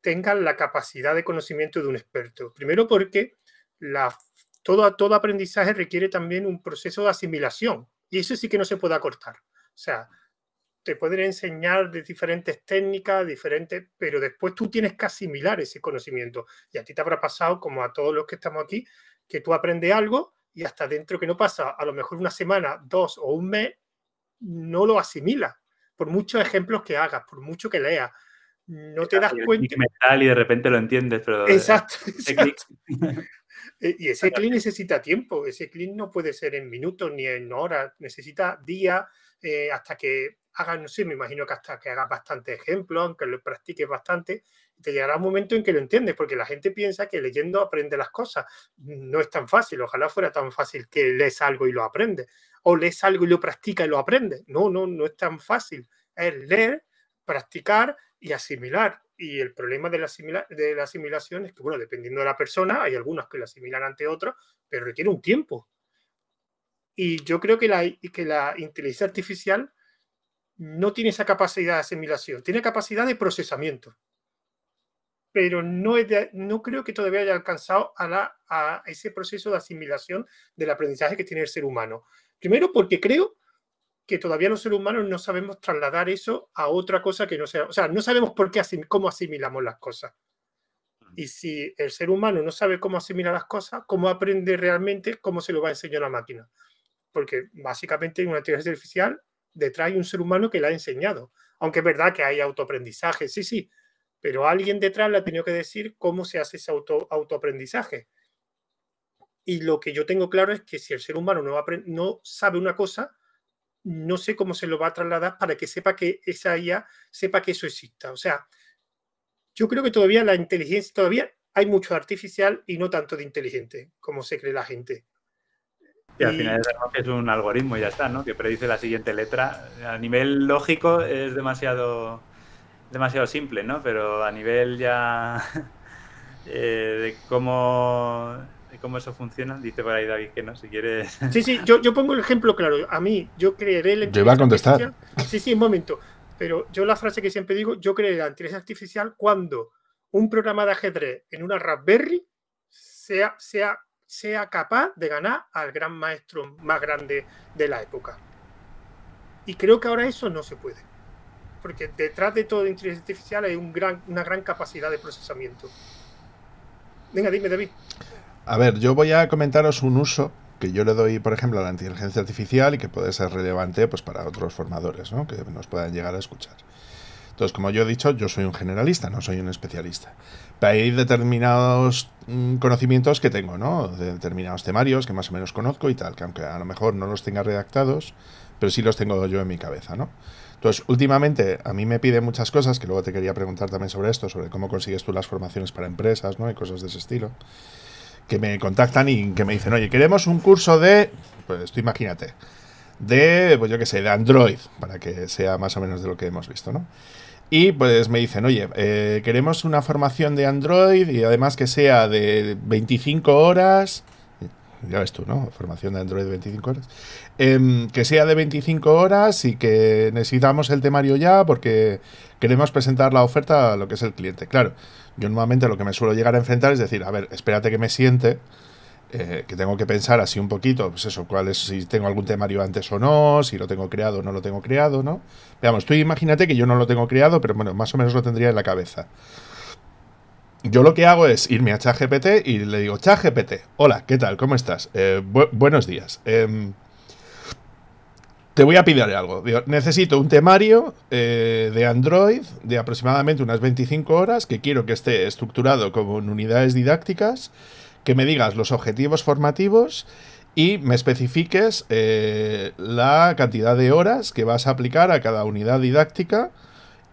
tengas la capacidad de conocimiento de un experto. Primero porque la, todo, todo aprendizaje requiere también un proceso de asimilación y eso sí que no se puede acortar. O sea, te pueden enseñar de diferentes técnicas, diferentes, pero después tú tienes que asimilar ese conocimiento. Y a ti te habrá pasado, como a todos los que estamos aquí, que tú aprendes algo y hasta dentro que no pasa, a lo mejor una semana, dos o un mes, no lo asimila Por muchos ejemplos que hagas, por mucho que leas, no te das cuenta. Y de repente lo entiendes, pero. exacto. Eh, y ese clic necesita tiempo, ese clic no puede ser en minutos ni en horas, necesita días eh, hasta que hagas, no sé, me imagino que hasta que hagas bastante ejemplo, aunque lo practiques bastante, te llegará un momento en que lo entiendes, porque la gente piensa que leyendo aprende las cosas. No es tan fácil, ojalá fuera tan fácil que lees algo y lo aprendes, o lees algo y lo practicas y lo aprendes. No, no, no es tan fácil. Es leer, practicar y asimilar. Y el problema de la, de la asimilación es que, bueno, dependiendo de la persona, hay algunas que la asimilan ante otras, pero requiere un tiempo. Y yo creo que la, que la inteligencia artificial no tiene esa capacidad de asimilación, tiene capacidad de procesamiento, pero no, no creo que todavía haya alcanzado a, la, a ese proceso de asimilación del aprendizaje que tiene el ser humano. Primero porque creo que todavía los seres humanos no sabemos trasladar eso a otra cosa que no sea, o sea, no sabemos por qué cómo asimilamos las cosas. Mm. Y si el ser humano no sabe cómo asimilar las cosas, cómo aprende realmente, cómo se lo va a enseñar la máquina. Porque básicamente en una inteligencia artificial detrás hay un ser humano que la ha enseñado. Aunque es verdad que hay autoaprendizaje, sí, sí, pero alguien detrás le ha tenido que decir cómo se hace ese autoaprendizaje. Y lo que yo tengo claro es que si el ser humano no, no sabe una cosa, no sé cómo se lo va a trasladar para que sepa que esa IA sepa que eso exista. O sea, yo creo que todavía la inteligencia, todavía hay mucho artificial y no tanto de inteligente, como se cree la gente. Y al final es un algoritmo y ya está, ¿no? Que predice la siguiente letra. A nivel lógico es demasiado, demasiado simple, ¿no? Pero a nivel ya eh, de cómo cómo eso funciona? Dice por ahí David que no, si quieres. Sí, sí, yo, yo pongo el ejemplo claro. A mí, yo creeré la Yo a contestar. Sí, sí, un momento. Pero yo la frase que siempre digo, yo creeré la inteligencia artificial cuando un programa de ajedrez en una Raspberry sea, sea, sea capaz de ganar al gran maestro más grande de la época. Y creo que ahora eso no se puede. Porque detrás de todo inteligencia artificial hay una gran capacidad de procesamiento. Venga, dime, David. A ver, yo voy a comentaros un uso que yo le doy, por ejemplo, a la inteligencia artificial y que puede ser relevante pues, para otros formadores ¿no? que nos puedan llegar a escuchar. Entonces, como yo he dicho, yo soy un generalista, no soy un especialista. Pero hay determinados mm, conocimientos que tengo, determinados temarios que más o menos conozco y tal, que aunque a lo mejor no los tenga redactados, pero sí los tengo yo en mi cabeza, ¿no? Entonces, últimamente a mí me piden muchas cosas, que luego te quería preguntar también sobre esto, sobre cómo consigues tú las formaciones para empresas, ¿no? Y cosas de ese estilo que me contactan y que me dicen, oye, queremos un curso de, pues tú imagínate, de, pues yo qué sé, de Android, para que sea más o menos de lo que hemos visto, ¿no? Y pues me dicen, oye, eh, queremos una formación de Android y además que sea de 25 horas ya ves tú, ¿no? Formación de Android de 25 horas. Em, que sea de 25 horas y que necesitamos el temario ya porque queremos presentar la oferta a lo que es el cliente. Claro, yo normalmente lo que me suelo llegar a enfrentar es decir, a ver, espérate que me siente. Eh, que tengo que pensar así un poquito, pues eso, cuál es, si tengo algún temario antes o no, si lo tengo creado o no lo tengo creado, ¿no? Veamos, tú imagínate que yo no lo tengo creado, pero bueno, más o menos lo tendría en la cabeza yo lo que hago es irme a ChatGPT y le digo, ChatGPT, hola, ¿qué tal? ¿Cómo estás? Eh, buenos días. Em, te voy a pedir algo. necesito un temario eh, de Android de aproximadamente unas 25 horas que quiero que esté estructurado como en unidades didácticas, que me digas los objetivos formativos y me especifiques eh, la cantidad de horas que vas a aplicar a cada unidad didáctica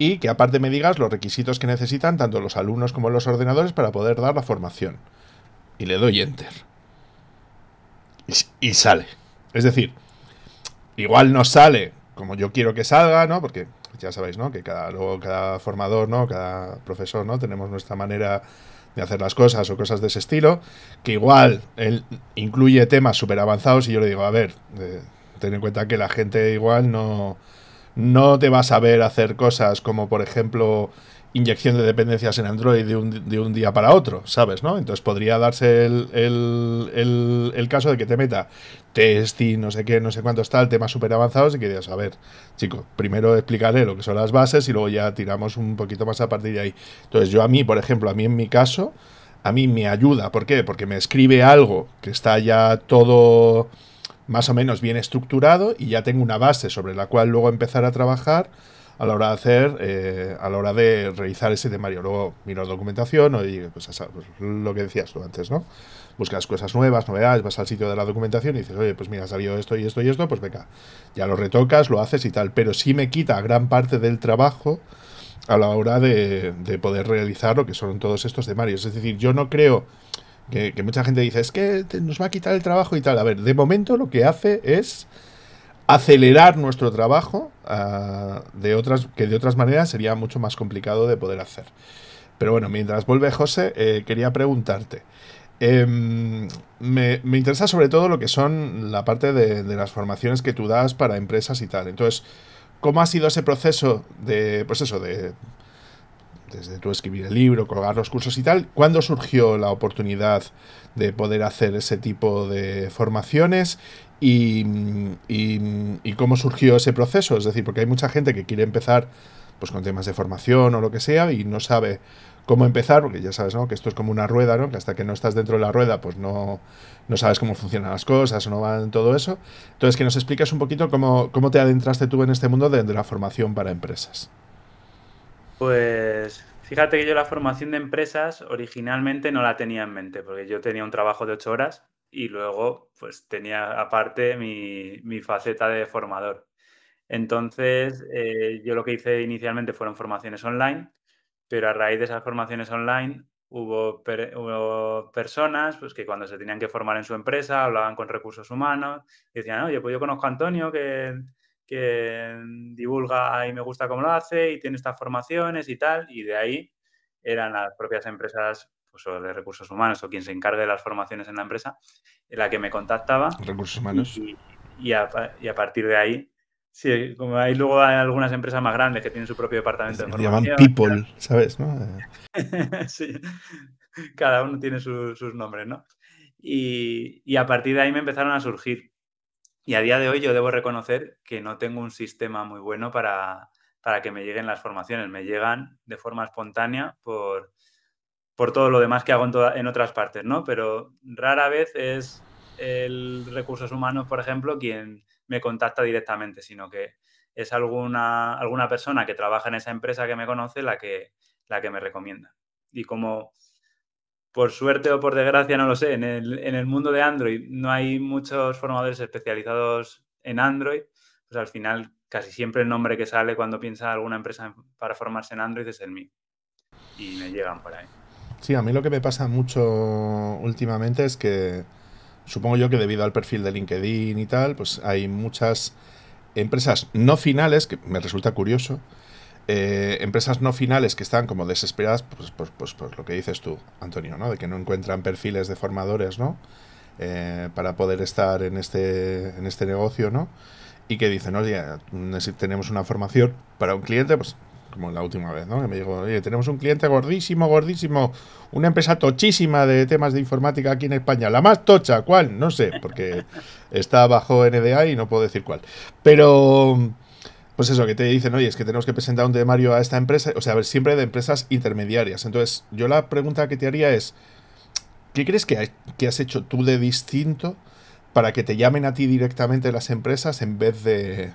y que aparte me digas los requisitos que necesitan tanto los alumnos como los ordenadores para poder dar la formación. Y le doy enter. Y, sale. Es decir, igual no sale como yo quiero que salga, ¿no? Porque ya sabéis, ¿no? Que cada, luego cada formador, ¿no? Cada profesor, ¿no? Tenemos nuestra manera de hacer las cosas o cosas de ese estilo, que igual él incluye temas súper avanzados y yo le digo, a ver, eh, ten en cuenta que la gente igual no, no te vas a ver hacer cosas como, por ejemplo, inyección de dependencias en Android de un, de un día para otro, ¿sabes? ¿no? Entonces podría darse el, el, el, caso de que te meta test y no sé qué, no sé cuánto está, el tema súper avanzado, y querías saber, chico, primero explicaré lo que son las bases y luego ya tiramos un poquito más a partir de ahí. Entonces yo a mí, por ejemplo, a mí en mi caso, a mí me ayuda, ¿por qué? Porque me escribe algo que está ya todo más o menos bien estructurado y ya tengo una base sobre la cual luego empezar a trabajar a la hora de hacer, eh, a la hora de realizar ese temario. Luego la documentación o y, pues pues lo que decías tú antes, ¿no? Buscas cosas nuevas, novedades, vas al sitio de la documentación y dices, oye, pues mira, ha salido esto y esto y esto, pues venga, ya lo retocas, lo haces y tal. Pero sí me quita gran parte del trabajo a la hora de, de poder realizar lo que son todos estos temarios. Es decir, yo no creo que, mucha gente dice, es que nos va a quitar el trabajo y tal. A ver, de momento lo que hace es acelerar nuestro trabajo ah, de otras, que de otras maneras sería mucho más complicado de poder hacer. Pero bueno, mientras vuelve José, eh, quería preguntarte. Em, me, interesa sobre todo lo que son la parte de, de, las formaciones que tú das para empresas y tal. Entonces, ¿cómo ha sido ese proceso de, pues eso, de desde tú escribir el libro, colgar los cursos y tal, ¿cuándo surgió la oportunidad de poder hacer ese tipo de formaciones y, cómo surgió ese proceso? Es decir, porque hay mucha gente que quiere empezar pues con temas de formación o lo que sea y no sabe cómo empezar, porque ya sabes, ¿no? Que esto es como una rueda, ¿no? Que hasta que no estás dentro de la rueda, pues no, no sabes cómo funcionan las cosas o no van todo eso. Entonces, que nos explicas un poquito cómo, cómo te adentraste tú en este mundo de la formación para empresas. Pues fíjate que yo la formación de empresas originalmente no la tenía en mente, porque yo tenía un trabajo de ocho horas y luego pues tenía aparte mi, faceta de formador. Entonces, eh, yo lo que hice inicialmente fueron formaciones online, pero a raíz de esas formaciones online hubo, hubo, personas pues, que cuando se tenían que formar en su empresa hablaban con recursos humanos y decían, oye, pues yo conozco a Antonio que que mm, divulga y me gusta cómo lo hace y tiene estas formaciones y tal, y de ahí eran las propias empresas pues, de recursos humanos o quien se encargue de las formaciones en la empresa, la que me contactaba. Recursos humanos. Y, a, partir de ahí, sí, como hay luego algunas empresas más grandes que tienen su propio departamento de formación. Llaman people, ¿sabes? sí, cada uno tiene sus nombres, ¿no? y a partir de ahí me empezaron a surgir y a día de hoy yo debo reconocer que no tengo un sistema muy bueno para, que me lleguen las formaciones. Me llegan de forma espontánea por, por todo lo demás que hago en, otras partes, ¿no? Pero rara vez es el recursos humanos, por ejemplo, quien me contacta directamente, sino que es alguna, alguna persona que trabaja en esa empresa que me conoce la que, la que me recomienda. Y como por suerte o por desgracia, no lo sé, en el, mundo de Android no hay muchos formadores especializados en Android, pues al final casi siempre el nombre que sale cuando piensa alguna empresa para formarse en Android es el mío. Y me llegan por ahí. Sí, a mí lo que me pasa mucho últimamente es que supongo yo que debido al perfil de LinkedIn y tal, pues hay muchas empresas no finales, que me resulta curioso, eh, empresas no finales que están como desesperadas, pues, pues, lo que dices tú, Antonio, ¿no? De que no encuentran perfiles de formadores, ¿no? Eh, para poder estar en este, en este negocio, ¿no? Y que dicen, oye, tenemos una formación para un cliente, pues como la última vez, ¿no? Que me digo oye, tenemos un cliente gordísimo, gordísimo, una empresa tochísima de temas de informática aquí en España, la más tocha, ¿cuál? No sé, porque está bajo NDA y no puedo decir cuál. Pero pues eso, que te dicen, oye, es que tenemos que presentar un temario a esta empresa, o sea, a ver, siempre de empresas intermediarias. Entonces, yo la pregunta que te haría es, ¿qué crees que, has hecho tú de distinto para que te llamen a ti directamente las empresas en vez de,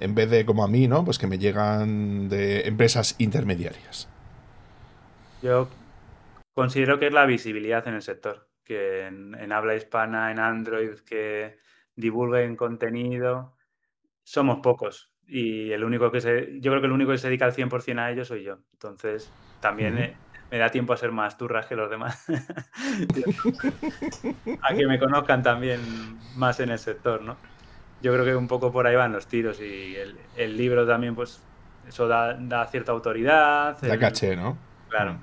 en vez de como a mí, ¿no? Pues que me llegan de empresas intermediarias. Yo considero que es la visibilidad en el sector, que en habla hispana, en Android, que divulguen contenido. Somos pocos, y el único que se, yo creo que el único que se dedica al 100% a ello soy yo. Entonces, también eh, me da tiempo a ser más turras que los demás. a que me conozcan también más en el sector, ¿no? Yo creo que un poco por ahí van los tiros y el, libro también, pues, eso da, cierta autoridad. Da caché, ¿no? Claro. Mm.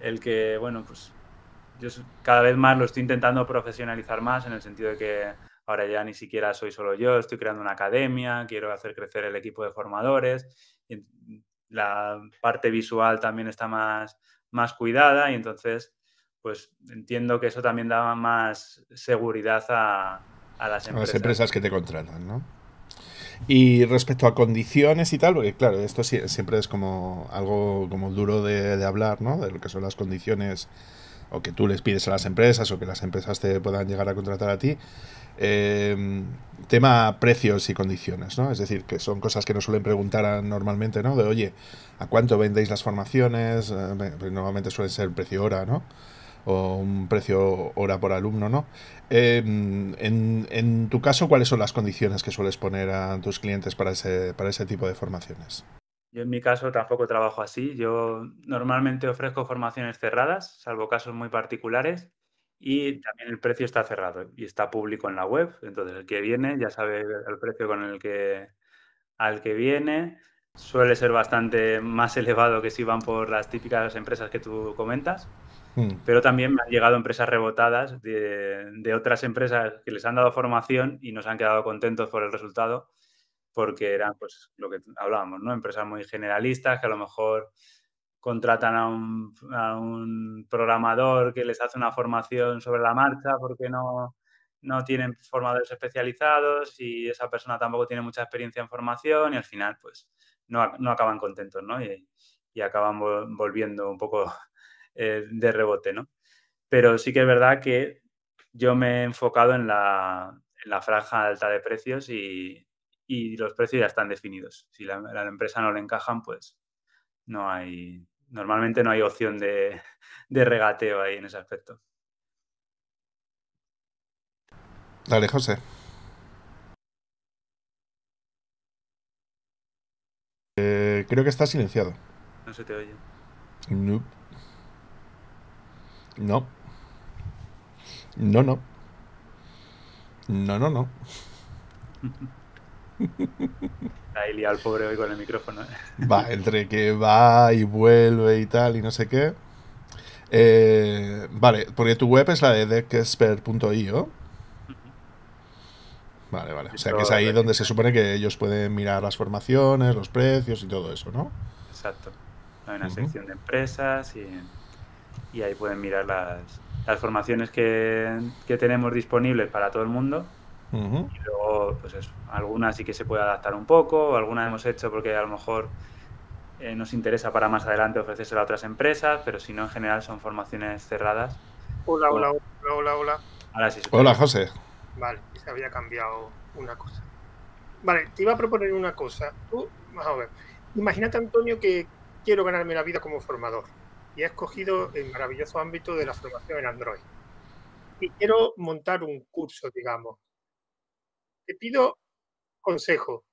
El que, bueno, pues, yo cada vez más lo estoy intentando profesionalizar más en el sentido de que Ahora ya ni siquiera soy solo yo, estoy creando una academia, quiero hacer crecer el equipo de formadores. La parte visual también está más, más cuidada y entonces pues entiendo que eso también daba más seguridad a, las empresas. A las empresas que te contratan, ¿no? Y respecto a condiciones y tal, porque claro, esto siempre es como algo como duro de, de, hablar, ¿no? De lo que son las condiciones o que tú les pides a las empresas o que las empresas te puedan llegar a contratar a ti. Em, tema precios y condiciones, ¿no? Es decir, que son cosas que nos suelen preguntar normalmente, ¿no? De, oye, ¿a cuánto vendéis las formaciones? Eh, pues, normalmente suele ser precio hora, ¿no? O un precio hora por alumno, ¿no? Em, en, tu caso, ¿cuáles son las condiciones que sueles poner a tus clientes para ese, para ese tipo de formaciones? Yo en mi caso tampoco trabajo así. Yo normalmente ofrezco formaciones cerradas, salvo casos muy particulares. Y también el precio está cerrado y está público en la web. Entonces, el que viene ya sabe el precio con el que al que viene. Suele ser bastante más elevado que si van por las típicas empresas que tú comentas. Hmm. Pero también me han llegado empresas rebotadas de, otras empresas que les han dado formación y nos han quedado contentos por el resultado porque eran, pues, lo que hablábamos, ¿no? Empresas muy generalistas que a lo mejor contratan a un, programador que les hace una formación sobre la marcha porque no, no tienen formadores especializados y esa persona tampoco tiene mucha experiencia en formación y al final pues no, no acaban contentos, ¿no? Y, y acaban volviendo un poco eh, de rebote, ¿no? Pero sí que es verdad que yo me he enfocado en la, en la franja alta de precios y, y, los precios ya están definidos. Si la, la empresa no le encajan, pues no hay, normalmente no hay opción de, regateo ahí en ese aspecto. Dale, José. Eh, creo que está silenciado. No se te oye. No. No. No, no. No, no, no. Ahí liado al pobre hoy con el micrófono. ¿eh? Va, entre que va y vuelve y tal y no sé qué. Eh, vale, porque tu web es la de deckesper.io. Vale, vale. O sea que es ahí donde se supone que ellos pueden mirar las formaciones, los precios y todo eso, ¿no? Exacto. Hay una sección de empresas y, ahí pueden mirar las, formaciones que tenemos disponibles para todo el mundo y Luego, pues eso, algunas sí que se puede adaptar un poco, algunas hemos hecho porque a lo mejor eh, nos interesa para más adelante ofrecerse a otras empresas, pero si no, en general son formaciones cerradas. Hola, hola, hola, hola, hola. Ahora hola, José. Vale, se había cambiado una cosa. Vale, te iba a proponer una cosa. Tú, vamos a ver, imagínate, Antonio, que quiero ganarme la vida como formador y he escogido el maravilloso ámbito de la formación en Android. Y quiero montar un curso, digamos, te pido consejo.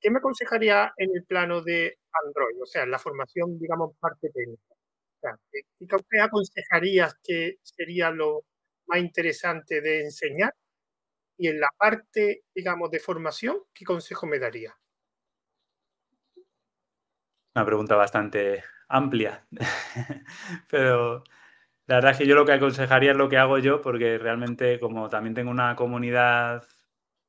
¿Qué me aconsejaría en el plano de Android? O sea, la formación, digamos, parte técnica. O sea, ¿qué, aconsejarías que sería lo más interesante de enseñar? Y en la parte, digamos, de formación, ¿qué consejo me daría? Una pregunta bastante amplia, pero la verdad es que yo lo que aconsejaría es lo que hago yo, porque realmente como también tengo una comunidad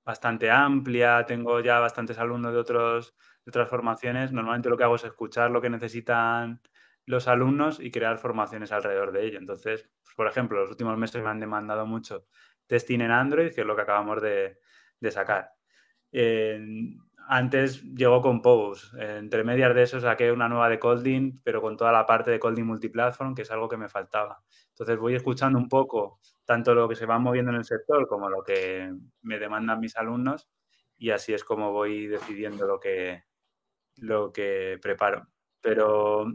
bastante amplia, tengo ya bastantes alumnos de, otros, otras formaciones. Normalmente lo que hago es escuchar lo que necesitan los alumnos y crear formaciones alrededor de ello. Entonces, pues, por ejemplo, los últimos meses me han demandado mucho testing en Android, que es lo que acabamos de, sacar antes llegó con Pows. Entre medias de eso saqué una nueva de Colding, pero con toda la parte de Colding Multiplatform, que es algo que me faltaba. Entonces voy escuchando un poco tanto lo que se va moviendo en el sector como lo que me demandan mis alumnos y así es como voy decidiendo lo que, lo que preparo. Pero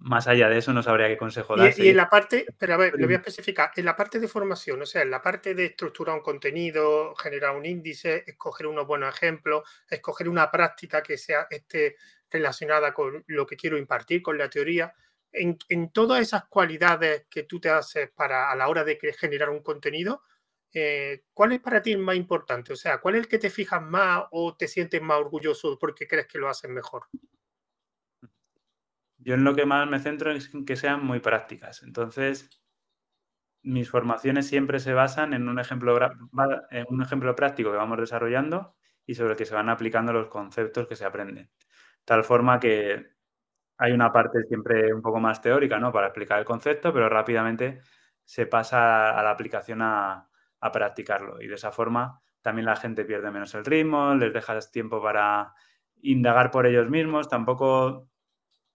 más allá de eso no sabría qué consejo dar. Y, en la parte, pero a ver, lo voy a especificar, en la parte de formación, o sea, en la parte de estructurar un contenido, generar un índice, escoger unos buenos ejemplos, escoger una práctica que sea esté relacionada con lo que quiero impartir, con la teoría, en, todas esas cualidades que tú te haces para a la hora de generar un contenido, eh, ¿cuál es para ti el más importante? O sea, ¿cuál es el que te fijas más o te sientes más orgulloso porque crees que lo haces mejor? Yo en lo que más me centro es en que sean muy prácticas. Entonces, mis formaciones siempre se basan en un ejemplo, eh, un ejemplo práctico que vamos desarrollando y sobre el que se van aplicando los conceptos que se aprenden. Tal forma que hay una parte siempre un poco más teórica, ¿no? Para explicar el concepto, pero rápidamente se pasa a la aplicación a, a practicarlo. Y de esa forma también la gente pierde menos el ritmo, les dejas tiempo para indagar por ellos mismos, tampoco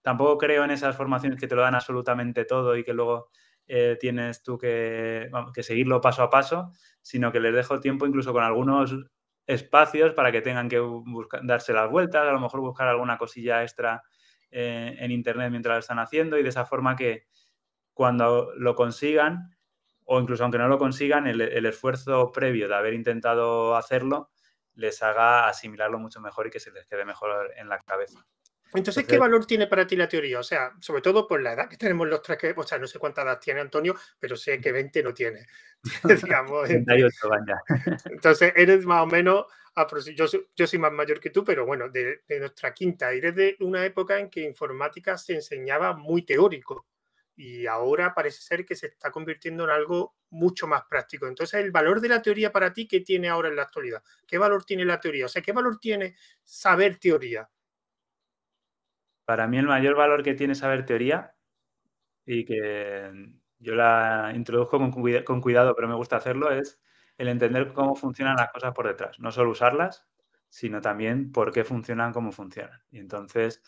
tampoco creo en esas formaciones que te lo dan absolutamente todo y que luego eh, tienes tú que, seguirlo paso a paso, sino que les dejo tiempo incluso con algunos espacios para que tengan que darse las vueltas, a lo mejor buscar alguna cosilla extra eh, en internet mientras lo están haciendo y de esa forma que cuando lo consigan o incluso aunque no lo consigan, el esfuerzo previo de haber intentado hacerlo les haga asimilarlo mucho mejor y que se les quede mejor en la cabeza. Entonces, ¿qué valor tiene para ti la teoría? O sea, sobre todo por la edad que tenemos los tres, que, o sea, no sé cuánta edad tiene Antonio, pero sé que 20 no tiene. digamos. Entonces, eres más o menos, yo, soy más mayor que tú, pero bueno, de, de nuestra quinta, eres de una época en que informática se enseñaba muy teórico y ahora parece ser que se está convirtiendo en algo mucho más práctico. Entonces, el valor de la teoría para ti, ¿qué tiene ahora en la actualidad? ¿Qué valor tiene la teoría? O sea, ¿qué valor tiene saber teoría? Para mí el mayor valor que tiene saber teoría y que yo la introduzco con, cuidado, pero me gusta hacerlo, es el entender cómo funcionan las cosas por detrás. No solo usarlas, sino también por qué funcionan cómo funcionan. Y entonces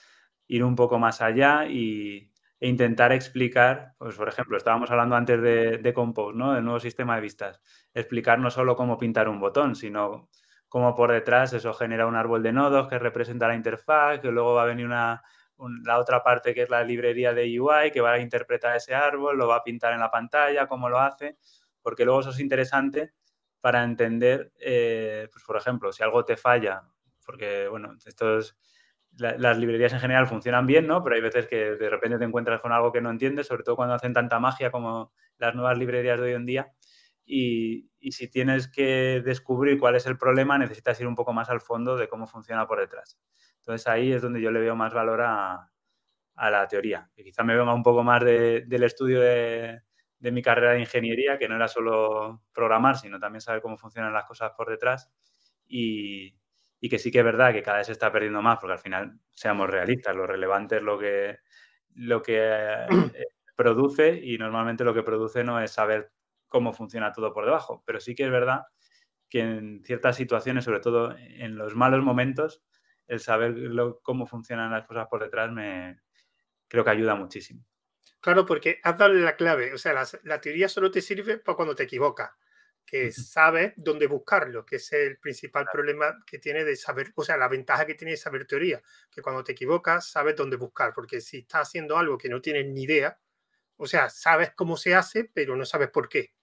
ir un poco más allá y, e intentar explicar, pues por ejemplo, estábamos hablando antes de, de Compose, ¿no? Del nuevo sistema de vistas. Explicar no solo cómo pintar un botón, sino cómo por detrás eso genera un árbol de nodos que representa la interfaz, que luego va a venir una la otra parte que es la librería de UI, que va a interpretar ese árbol, lo va a pintar en la pantalla, cómo lo hace, porque luego eso es interesante para entender, eh, pues, por ejemplo, si algo te falla, porque bueno, las librerías en general funcionan bien, Pero hay veces que de repente te encuentras con algo que no entiendes, sobre todo cuando hacen tanta magia como las nuevas librerías de hoy en día. Y, y si tienes que descubrir cuál es el problema, necesitas ir un poco más al fondo de cómo funciona por detrás. Entonces ahí es donde yo le veo más valor a, la teoría, que quizá me venga un poco más del estudio de, mi carrera de ingeniería, que no era solo programar, sino también saber cómo funcionan las cosas por detrás y, que sí que es verdad que cada vez se está perdiendo más, porque al final, seamos realistas, lo relevante es lo que, lo que eh, produce y normalmente lo que produce no es saber cómo funciona todo por debajo, pero sí que es verdad que en ciertas situaciones, sobre todo en los malos momentos, el saber cómo funcionan las cosas por detrás me creo que ayuda muchísimo. Claro, porque has dado la clave. O sea, la, teoría solo te sirve para cuando te equivocas, que sabes dónde buscarlo, que es el principal problema que tiene de saber, o sea, la ventaja que tiene de saber teoría, que cuando te equivocas sabes dónde buscar, porque si estás haciendo algo que no tienes ni idea, o sea, sabes cómo se hace, pero no sabes por qué.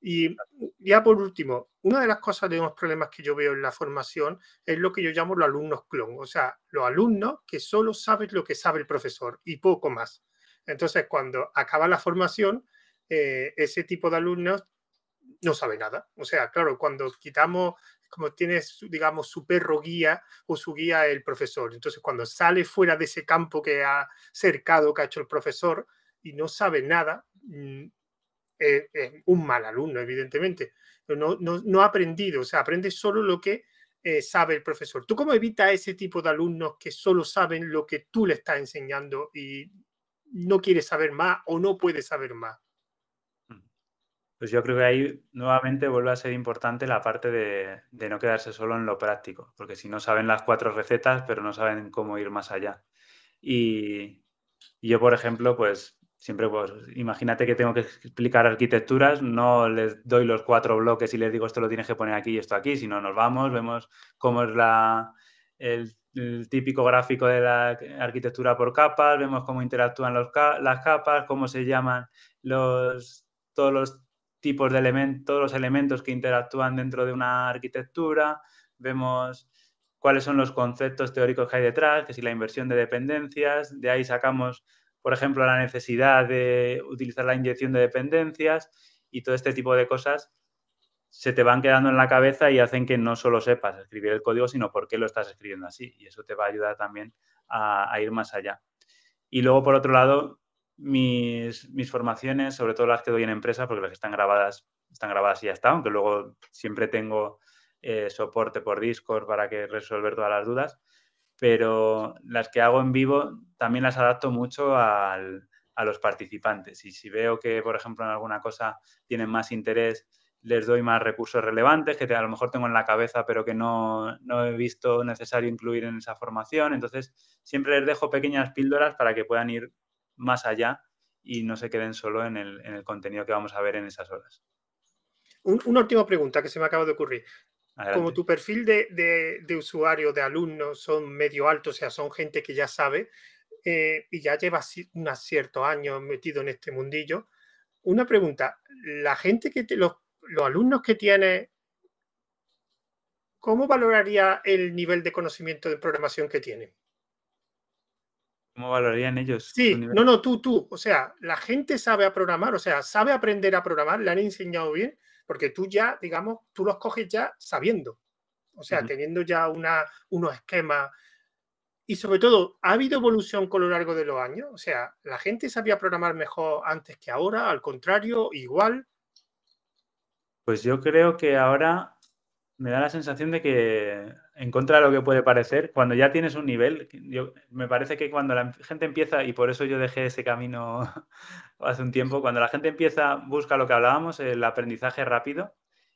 Y ya por último, una de las cosas de los problemas que yo veo en la formación es lo que yo llamo los alumnos clon, o sea, los alumnos que solo saben lo que sabe el profesor y poco más. Entonces, cuando acaba la formación, eh, ese tipo de alumnos no sabe nada. O sea, claro, cuando quitamos, como tiene, digamos, su perro guía o su guía el profesor. Entonces, cuando sale fuera de ese campo que ha cercado, que ha hecho el profesor, y no sabe nada, mm, es eh, eh, un mal alumno, evidentemente. No, ha aprendido, o sea, aprende solo lo que eh, sabe el profesor. ¿Tú cómo evitas ese tipo de alumnos que solo saben lo que tú le estás enseñando y no quiere saber más o no puede saber más? Mm. Pues yo creo que ahí nuevamente vuelve a ser importante la parte de, no quedarse solo en lo práctico, porque si no saben las cuatro recetas, pero no saben cómo ir más allá. y yo, por ejemplo, pues siempre, pues, imagínate que tengo que explicar arquitecturas, no les doy los cuatro bloques y les digo esto lo tienes que poner aquí y esto aquí, sino nos vamos, vemos cómo es la, el, típico gráfico de la arquitectura por capas, vemos cómo interactúan las capas, cómo se llaman los, todos los tipos de elementos, todos los elementos que interactúan dentro de una arquitectura, vemos cuáles son los conceptos teóricos que hay detrás, que si la inversión de dependencias, de ahí sacamos por ejemplo, la necesidad de utilizar la inyección de dependencias y todo este tipo de cosas se te van quedando en la cabeza y hacen que no solo sepas escribir el código, sino por qué lo estás escribiendo así. Y eso te va a ayudar también a, ir más allá. Y luego, por otro lado, mis, formaciones, sobre todo las que doy en empresa, porque las que están grabadas, están grabadas y ya está, aunque luego siempre tengo eh, soporte por Discord para que resolver todas las dudas pero las que hago en vivo también las adapto mucho al, a los participantes. Y si veo que, por ejemplo, en alguna cosa tienen más interés, les doy más recursos relevantes que a lo mejor tengo en la cabeza, pero que no, he visto necesario incluir en esa formación. Entonces, siempre les dejo pequeñas píldoras para que puedan ir más allá y no se queden solo en el, contenido que vamos a ver en esas horas. una última pregunta que se me acaba de ocurrir como tu perfil de, de, de, usuario, de alumno, son medio altos, o sea, son gente que ya sabe eh, y ya lleva unos ciertos años metido en este mundillo. Una pregunta, la gente que te, los, los, alumnos que tiene, ¿cómo valoraría el nivel de conocimiento de programación que tienen? ¿Cómo valorarían ellos? Sí, no, no, tú, tú. O sea, la gente sabe a programar, o sea, sabe aprender a programar, le han enseñado bien porque tú ya, digamos, tú los coges ya sabiendo, o sea, teniendo ya una, unos esquemas. Y sobre todo, ha habido evolución con lo largo de los años, o sea, la gente sabía programar mejor antes que ahora, al contrario, igual. Pues yo creo que ahora me da la sensación de que en contra de lo que puede parecer, cuando ya tienes un nivel, yo, me parece que cuando la gente empieza, y por eso yo dejé ese camino hace un tiempo, cuando la gente empieza, busca lo que hablábamos, el aprendizaje rápido,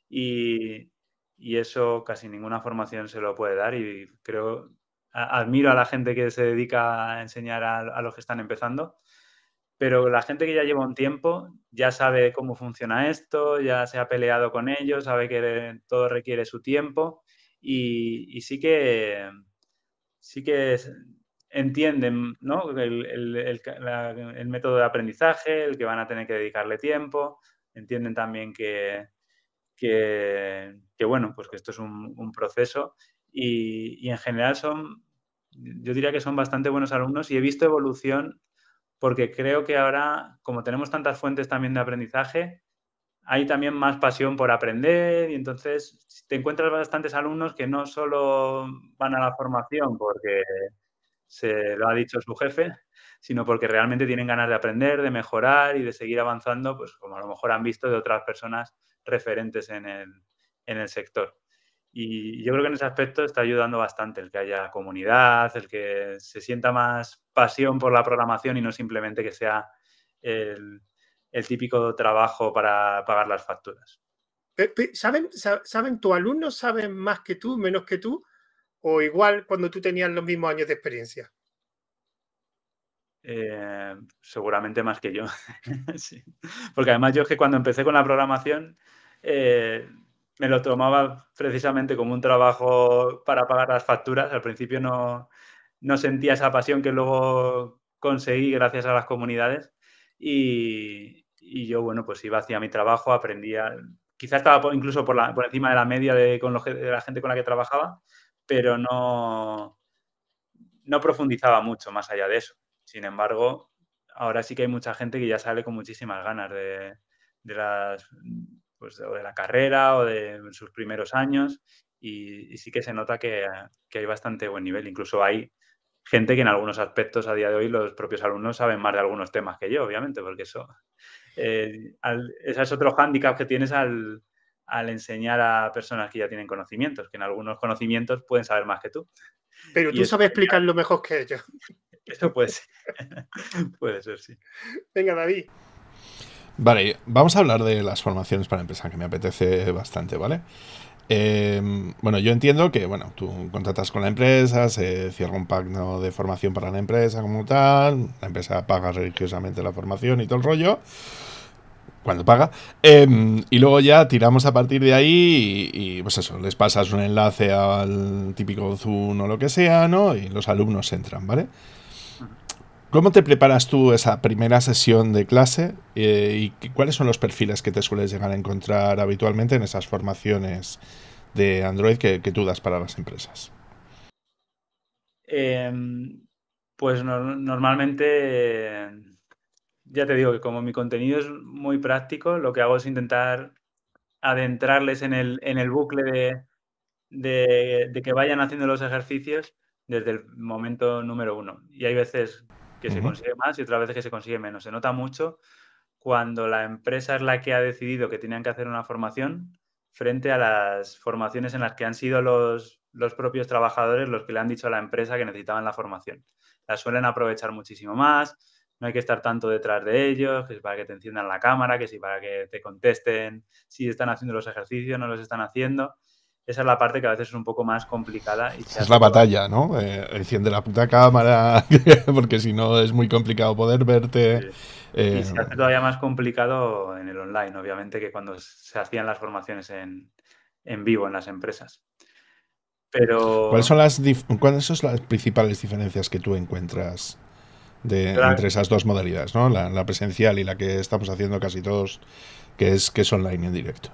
y, y eso casi ninguna formación se lo puede dar, y creo, admiro a la gente que se dedica a enseñar a, a los que están empezando, pero la gente que ya lleva un tiempo ya sabe cómo funciona esto, ya se ha peleado con ellos, sabe que todo requiere su tiempo y, sí que sí que entienden el, método de aprendizaje, el que van a tener que dedicarle tiempo, entienden también que, bueno, pues que esto es un, proceso y, y, en general son, yo diría que son bastante buenos alumnos y he visto evolución porque creo que ahora, como tenemos tantas fuentes también de aprendizaje, hay también más pasión por aprender y entonces te encuentras bastantes alumnos que no solo van a la formación porque se lo ha dicho su jefe, sino porque realmente tienen ganas de aprender, de mejorar y de seguir avanzando, pues como a lo mejor han visto de otras personas referentes en el, en el sector. Y yo creo que en ese aspecto está ayudando bastante el que haya comunidad, el que se sienta más pasión por la programación y no simplemente que sea el, el típico trabajo para pagar las facturas. Eh, ¿Saben, saben alumno? alumnos saben más que tú, menos que tú? ¿O igual cuando tú tenías los mismos años de experiencia? Eh, seguramente más que yo. Porque además yo es que cuando empecé con la programación eh, me lo tomaba precisamente como un trabajo para pagar las facturas. Al principio no, no sentía esa pasión que luego conseguí gracias a las comunidades. Y, y yo, bueno, pues iba hacia mi trabajo, aprendía, quizás estaba incluso por, encima de la media de, la gente con la que trabajaba, pero no, no profundizaba mucho más allá de eso. Sin embargo, ahora sí que hay mucha gente que ya sale con muchísimas ganas de, las, pues, de la carrera o de sus primeros años y, sí que se nota que, que, hay bastante buen nivel. Incluso hay gente que en algunos aspectos a día de hoy los propios alumnos saben más de algunos temas que yo, obviamente, porque eso eh, ese es otro hándicap que tienes al, enseñar a personas que ya tienen conocimientos, que en algunos conocimientos pueden saber más que tú. Pero tú sabes explicarlo mejor que ellos. Eso puede ser. puede ser, sí. Venga, David. Vale, vamos a hablar de las formaciones para empresas, que me apetece bastante, ¿vale? Em, bueno, yo entiendo que, bueno, tú contratas con la empresa, se cierra un pacto de formación para la empresa como tal, la empresa paga religiosamente la formación y todo el rollo, cuando paga, em, y luego ya tiramos a partir de ahí y, pues eso, les pasas un enlace al típico Zoom o lo que sea, ¿no? Y los alumnos entran, ¿vale? vale ¿Cómo te preparas tú esa primera sesión de clase eh, y cuáles son los perfiles que te sueles llegar a encontrar habitualmente en esas formaciones de Android que, tú das para las empresas? Em, pues normalmente, ya te digo que como mi contenido es muy práctico, lo que hago es intentar adentrarles en el, en el bucle de, de que vayan haciendo los ejercicios desde el momento número uno. Y hay veces que se consigue más y otra vez que se consigue menos. Se nota mucho cuando la empresa es la que ha decidido que tenían que hacer una formación frente a las formaciones en las que han sido los, propios trabajadores los que le han dicho a la empresa que necesitaban la formación. La suelen aprovechar muchísimo más, no hay que estar tanto detrás de ellos, que es para que te enciendan la cámara, que si para que te contesten si están haciendo los ejercicios, no los están haciendo esa es la parte que a veces es un poco más complicada. Y es la batalla, ¿no? Eh, enciende la puta cámara, porque si no es muy complicado poder verte. Y eh, se hace todavía más complicado en el online, obviamente, que cuando se hacían las formaciones en, en vivo en las empresas. Pero... ¿Cuáles son las, ¿Cuáles son las principales diferencias que tú encuentras de, entre esas dos modalidades, ¿no? La, presencial y la que estamos haciendo casi todos, que es, que es online en directo?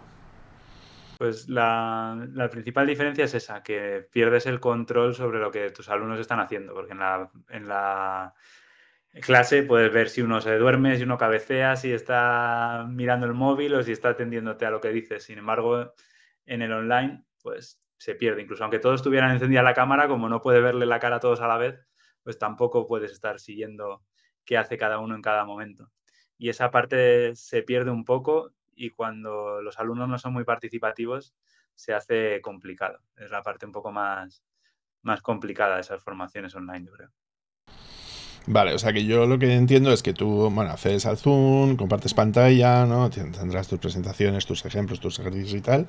Pues la, principal diferencia es esa, que pierdes el control sobre lo que tus alumnos están haciendo, porque en la, en la clase puedes ver si uno se duerme, si uno cabecea, si está mirando el móvil o si está atendiéndote a lo que dices. Sin embargo, en el online, pues se pierde. Incluso aunque todos tuvieran encendida la cámara, como no puede verle la cara a todos a la vez, pues tampoco puedes estar siguiendo qué hace cada uno en cada momento. Y esa parte se pierde un poco y cuando los alumnos no son muy participativos se hace complicado. Es la parte un poco más, más complicada de esas formaciones online, yo creo. Vale, o sea que yo lo que entiendo es que tú, bueno, haces al Zoom, compartes pantalla, ¿no? Tendrás tus presentaciones, tus ejemplos, tus ejercicios y tal.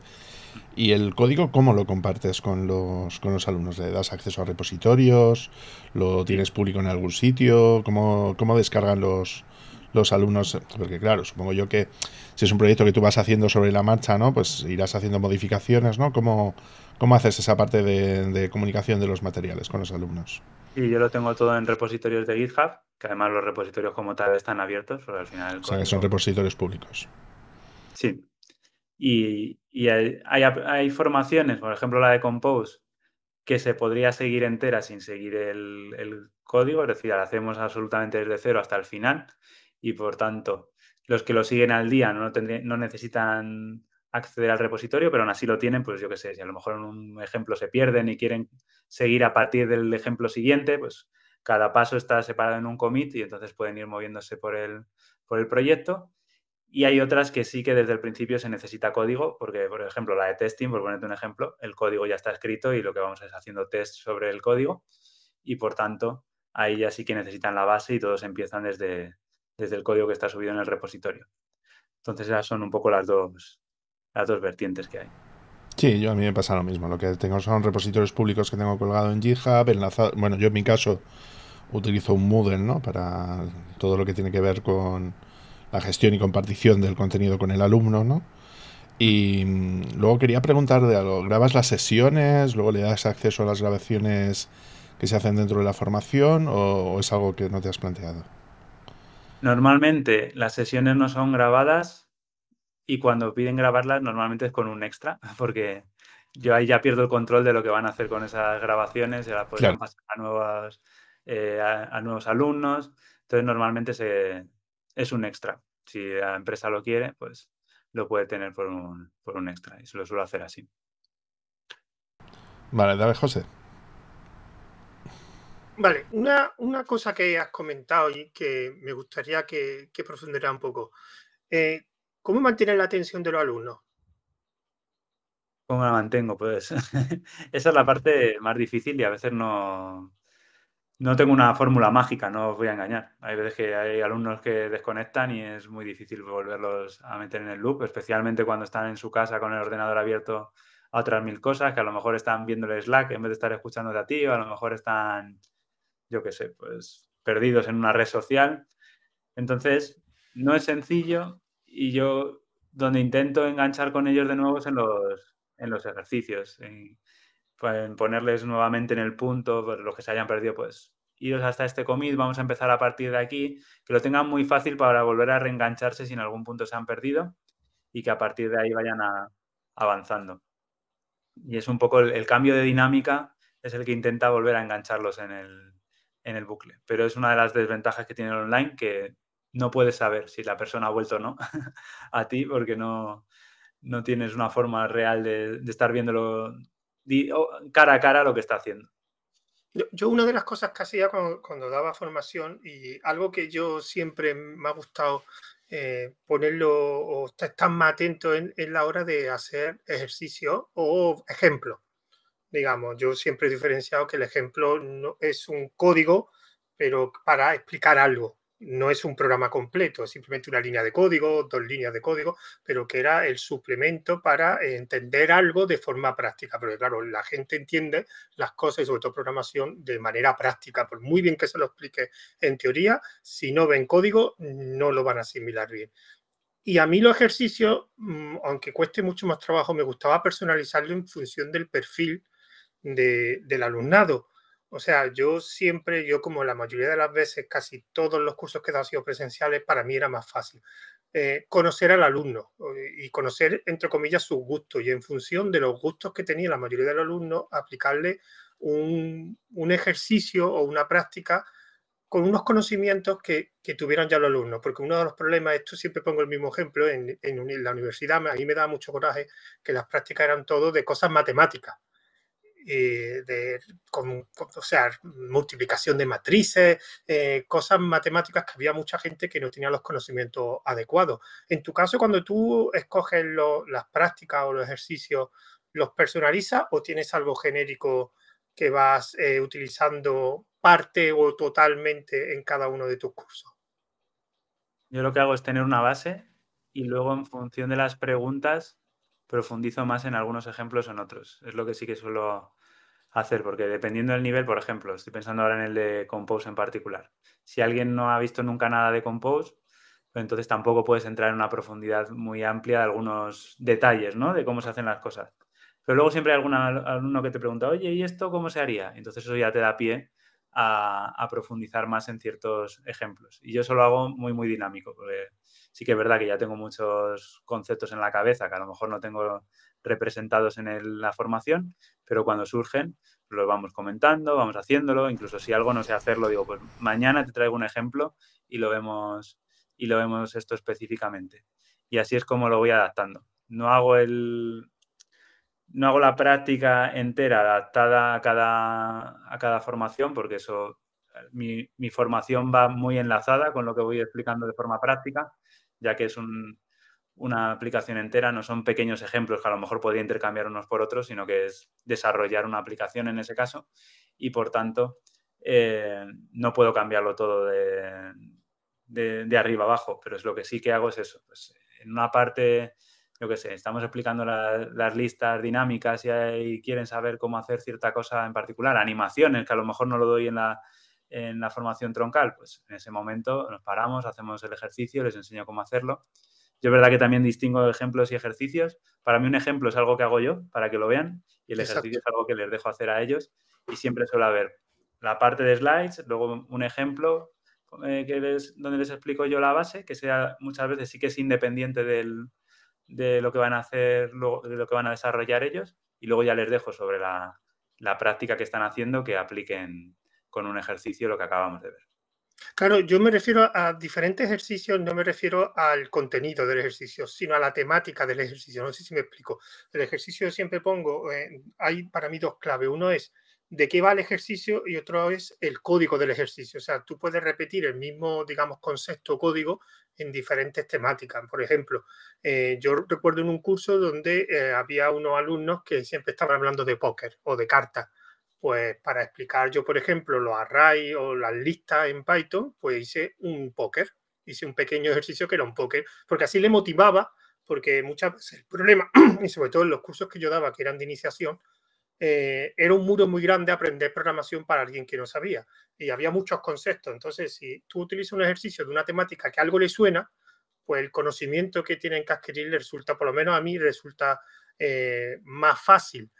¿Y el código cómo lo compartes con los, con los alumnos? ¿Le das acceso a repositorios? ¿Lo tienes público en algún sitio? ¿Cómo, cómo descargan los, los alumnos, porque claro, supongo yo que si es un proyecto que tú vas haciendo sobre la marcha, ¿no? Pues irás haciendo modificaciones, ¿no? ¿Cómo, haces esa parte de, comunicación de los materiales con los alumnos? Y yo lo tengo todo en repositorios de GitHub, que además los repositorios como tal están abiertos, pero al final... O sea, que son repositorios públicos. Sí. Y, hay, formaciones, por ejemplo la de Compose, que se podría seguir entera sin seguir el código, es decir, la hacemos absolutamente desde cero hasta el final y por tanto los que lo siguen al día no, no necesitan acceder al repositorio, pero aún así lo tienen, pues yo qué sé, si a lo mejor en un ejemplo se pierden y quieren seguir a partir del ejemplo siguiente, pues cada paso está separado en un commit y entonces pueden ir moviéndose por el, por el proyecto. Y hay otras que sí que desde el principio se necesita código, porque, por ejemplo, la de testing, por ponerte un ejemplo, el código ya está escrito y lo que vamos es haciendo test sobre el código y, por tanto, ahí ya sí que necesitan la base y todos empiezan desde, desde el código que está subido en el repositorio. Entonces esas son un poco las dos, las dos vertientes que hay. Sí, yo a mí me pasa lo mismo. Lo que tengo son repositorios públicos que tengo colgado en GitHub, Bueno, yo en mi caso utilizo un Moodle, ¿no? Para todo lo que tiene que ver con la gestión y compartición del contenido con el alumno, ¿no? Y mm, luego quería preguntar de algo. ¿Grabas las sesiones? ¿Luego le das acceso a las grabaciones que se hacen dentro de la formación? ¿O, es algo que no te has planteado? Normalmente las sesiones no son grabadas y cuando piden grabarlas normalmente es con un extra, porque yo ahí ya pierdo el control de lo que van a hacer con esas grabaciones, se las pueden pasar a, nuevas, eh, a, nuevos alumnos. Entonces normalmente se, es un extra. Si la empresa lo quiere, pues lo puede tener por un, por un extra y se lo suelo hacer así. Vale, dale, José. Vale, una, una, cosa que has comentado y que me gustaría que, que profundizara un poco. Eh, ¿Cómo mantener la atención de los alumnos? ¿Cómo la mantengo? Pues esa es la parte más difícil y a veces no, no tengo una fórmula mágica, no os voy a engañar. Hay veces que hay alumnos que desconectan y es muy difícil volverlos a meter en el loop, especialmente cuando están en su casa con el ordenador abierto a otras mil cosas, que a lo mejor están viendo el Slack en vez de estar escuchándote a ti, o a lo mejor están yo qué sé, pues perdidos en una red social. Entonces, no es sencillo y yo donde intento enganchar con ellos de nuevo es en los, ejercicios, en, ponerles nuevamente en el punto, pues, los que se hayan perdido, pues iros hasta este commit, vamos a empezar a partir de aquí, que lo tengan muy fácil para volver a reengancharse si en algún punto se han perdido y que a partir de ahí vayan avanzando. Y es un poco el, cambio de dinámica, es el que intenta volver a engancharlos en el, en el bucle. Pero es una de las desventajas que tiene el online que no puedes saber si la persona ha vuelto o no a ti porque no, no tienes una forma real de, estar viéndolo cara a cara lo que está haciendo. Yo, una de las cosas que hacía cuando, daba formación y algo que yo siempre me ha gustado eh, ponerlo o estar más atento en, en, la hora de hacer ejercicio o ejemplo digamos. Yo siempre he diferenciado que el ejemplo no, es un código, pero para explicar algo. No es un programa completo, es simplemente una línea de código, dos líneas de código, pero que era el suplemento para entender algo de forma práctica. Porque claro, la gente entiende las cosas y sobre todo programación de manera práctica. Por muy bien que se lo explique en teoría, si no ven código, no lo van a asimilar bien. Y a mí los ejercicios, mm, aunque cueste mucho más trabajo, me gustaba personalizarlo en función del perfil del alumnado. O sea, yo siempre, yo como la mayoría de las veces, casi todos los cursos que he dado han sido presenciales, para mí era más fácil. Eh, conocer al alumno eh, y conocer, entre comillas, sus gustos y en función de los gustos que tenía la mayoría del alumno, aplicarle un, un, ejercicio o una práctica con unos conocimientos que, que, tuvieron ya los alumnos, porque uno de los problemas, esto siempre pongo el mismo ejemplo, en, en la universidad a mí me da mucho coraje que las prácticas eran todo de cosas matemáticas. Eh, de, o sea, multiplicación de matrices, eh, cosas matemáticas que había mucha gente que no tenía los conocimientos adecuados. En tu caso, cuando tú escoges las prácticas o los ejercicios, ¿los personalizas o tienes algo genérico que vas eh, utilizando parte o totalmente en cada uno de tus cursos? Yo lo que hago es tener una base y luego en función de las preguntas profundizo más en algunos ejemplos o en otros. Es lo que sí que suelo hacer, porque dependiendo del nivel, por ejemplo, estoy pensando ahora en el de Compose en particular. Si alguien no ha visto nunca nada de Compose, pues entonces tampoco puedes entrar en una profundidad muy amplia de algunos detalles, ¿no? De cómo se hacen las cosas. Pero luego siempre hay alguna, alguno que te pregunta, oye, ¿y esto cómo se haría? Entonces eso ya te da pie a, a profundizar más en ciertos ejemplos. Y yo eso lo hago muy, muy dinámico, porque sí que es verdad que ya tengo muchos conceptos en la cabeza que a lo mejor no tengo representados en la formación, pero cuando surgen los vamos comentando, vamos haciéndolo, incluso si algo no sé hacerlo, digo, pues mañana te traigo un ejemplo y lo vemos y lo vemos esto específicamente. Y así es como lo voy adaptando. No hago no hago la práctica entera adaptada a cada, formación, porque eso mi formación va muy enlazada con lo que voy explicando de forma práctica, ya que es una aplicación entera, no son pequeños ejemplos que a lo mejor podría intercambiar unos por otros, sino que es desarrollar una aplicación en ese caso y por tanto eh, no puedo cambiarlo todo de, arriba abajo, pero es lo que sí que hago es eso. Pues, en una parte, yo que sé, estamos explicando las listas dinámicas y, y, quieren saber cómo hacer cierta cosa en particular, animaciones, que a lo mejor no lo doy en la, en la formación troncal? Pues en ese momento nos paramos, hacemos el ejercicio, les enseño cómo hacerlo. Yo es verdad que también distingo ejemplos y ejercicios. Para mí un ejemplo es algo que hago yo, para que lo vean, y el ejercicio es algo que les dejo hacer a ellos. Y siempre suele haber la parte de slides, luego un ejemplo eh, que donde les explico yo la base, que sea muchas veces sí que es independiente de lo que van a hacer, de lo que van a desarrollar ellos, y luego ya les dejo sobre la, la práctica que están haciendo que apliquen con un ejercicio lo que acabamos de ver. Claro, yo me refiero a diferentes ejercicios, no me refiero al contenido del ejercicio, sino a la temática del ejercicio. No sé si me explico. El ejercicio siempre pongo, eh, hay para mí dos claves. Uno es de qué va el ejercicio y otro es el código del ejercicio. O sea, tú puedes repetir el mismo, digamos, concepto o código en diferentes temáticas. Por ejemplo, eh, yo recuerdo en un curso donde eh, había unos alumnos que siempre estaban hablando de póker o de cartas. Pues para explicar yo, por ejemplo, los arrays o las listas en Python, pues hice un póker, hice un pequeño ejercicio que era un póker, porque así le motivaba, porque muchas veces el problema, y sobre todo en los cursos que yo daba, que eran de iniciación, eh, era un muro muy grande aprender programación para alguien que no sabía. Y había muchos conceptos. Entonces, si tú utilizas un ejercicio de una temática que algo le suena, pues el conocimiento que tienen que adquirir le resulta, por lo menos a mí, resulta eh, más fácil.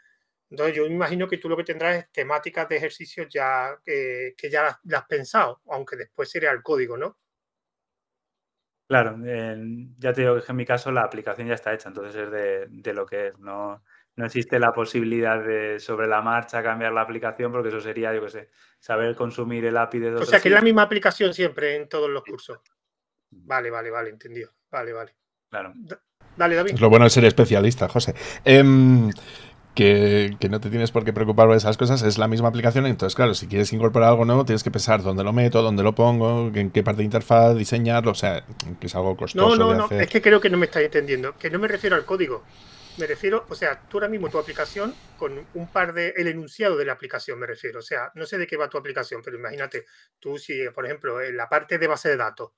Entonces yo imagino que tú lo que tendrás es temáticas de ejercicios ya que ya las, has pensado, aunque después sería el código, ¿no? Claro, ya te digo que en mi caso la aplicación ya está hecha, entonces es de, lo que es, no, no existe la posibilidad de sobre la marcha cambiar la aplicación, porque eso sería, yo qué sé, saber consumir el API de dos. O sea, que es la misma aplicación siempre en todos los cursos. Vale, vale, vale, entendido. Vale, vale. Claro. dale, David. Lo bueno es ser especialista, José. Em, que, no te tienes por qué preocupar por esas cosas, es la misma aplicación. Entonces, claro, si quieres incorporar algo nuevo, tienes que pensar dónde lo meto, dónde lo pongo, en qué parte de interfaz, diseñarlo, o sea, que es algo costoso. No, no, no, es que creo que no me estás entendiendo, que no me refiero al código. Me refiero, o sea, tú ahora mismo tu aplicación con un par de, el enunciado de la aplicación me refiero, o sea, no sé de qué va tu aplicación, pero imagínate, tú si, por ejemplo, en la parte de base de datos,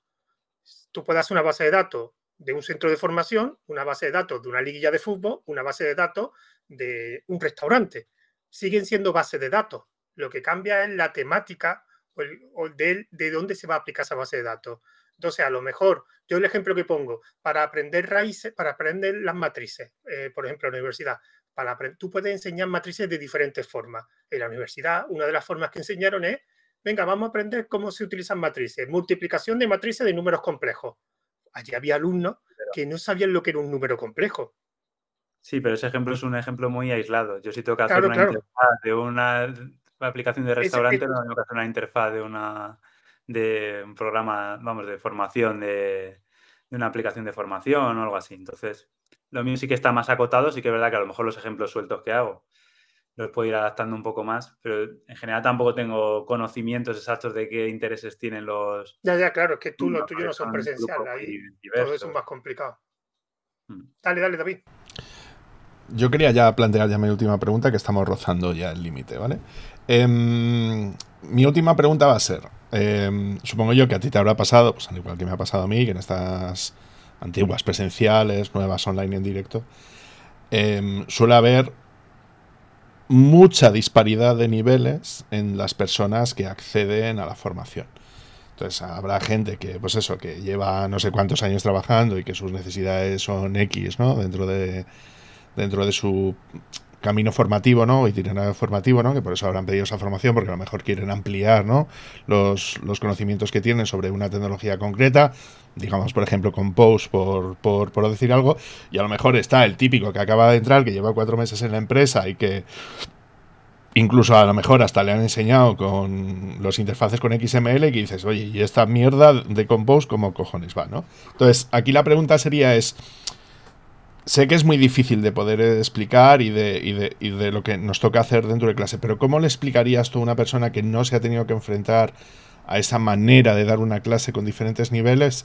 tú puedas una base de datos de un centro de formación, una base de datos de una liguilla de fútbol, una base de datos de un restaurante. Siguen siendo bases de datos. Lo que cambia es la temática o, de, dónde se va a aplicar esa base de datos. Entonces, a lo mejor, yo el ejemplo que pongo, para aprender raíces, para aprender las matrices, eh, por ejemplo, en la universidad, para tú puedes enseñar matrices de diferentes formas. En la universidad, una de las formas que enseñaron es, venga, vamos a aprender cómo se utilizan matrices, multiplicación de matrices de números complejos. Allí había alumnos que no sabían lo que era un número complejo. Sí, pero ese ejemplo es un ejemplo muy aislado. Yo sí tengo que hacer una interfaz de una aplicación de restaurante, no tengo que hacer una interfaz de una de un programa, vamos, de formación, de, una aplicación de formación o algo así. Entonces, lo mío sí que está más acotado, sí que es verdad que a lo mejor los ejemplos sueltos que hago los puedo ir adaptando un poco más, pero en general tampoco tengo conocimientos exactos de qué intereses tienen los... Ya, ya, claro, es que tú, los tuyos no son presenciales, ahí todo eso es más complicado. Mm. Dale, dale, David yo quería ya plantear ya mi última pregunta, que estamos rozando ya el límite, ¿vale? Em, mi última pregunta va a ser, em, supongo yo que a ti te habrá pasado, pues al igual que me ha pasado a mí, que en estas antiguas presenciales, nuevas online en directo, em, suele haber mucha disparidad de niveles en las personas que acceden a la formación. Entonces habrá gente que, pues eso, que lleva no sé cuántos años trabajando y que sus necesidades son X, ¿no? Dentro de, dentro de su camino formativo, ¿no? Itinerario formativo, ¿no? Que por eso habrán pedido esa formación, porque a lo mejor quieren ampliar, ¿no? Los, los conocimientos que tienen sobre una tecnología concreta, digamos, por ejemplo, Compose, por, por, por decir algo, y a lo mejor está el típico que acaba de entrar, que lleva cuatro meses en la empresa y que incluso a lo mejor hasta le han enseñado con los interfaces con XML y dices, oye, ¿y esta mierda de Compose cómo cojones va, no? Entonces, aquí la pregunta sería es sé que es muy difícil de poder explicar y de, lo que nos toca hacer dentro de clase, pero ¿cómo le explicarías tú a una persona que no se ha tenido que enfrentar a esa manera de dar una clase con diferentes niveles?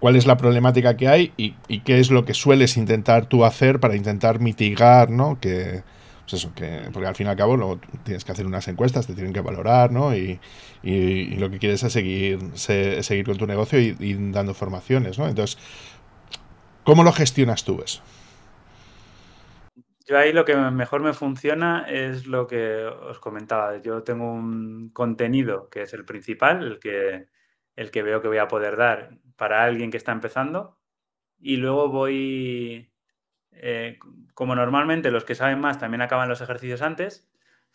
¿Cuál es la problemática que hay y, qué es lo que sueles intentar tú hacer para intentar mitigar, ¿no? Que, pues eso, que, porque al fin y al cabo lo, tienes que hacer unas encuestas, te tienen que valorar, ¿no? Y, lo que quieres es seguir, seguir con tu negocio y, dando formaciones, ¿no? Entonces, ¿cómo lo gestionas tú eso? Yo ahí lo que mejor me funciona es lo que os comentaba. Yo tengo un contenido que es el principal, el que, el que veo que voy a poder dar para alguien que está empezando. Y luego voy, eh, como normalmente los que saben más también acaban los ejercicios antes,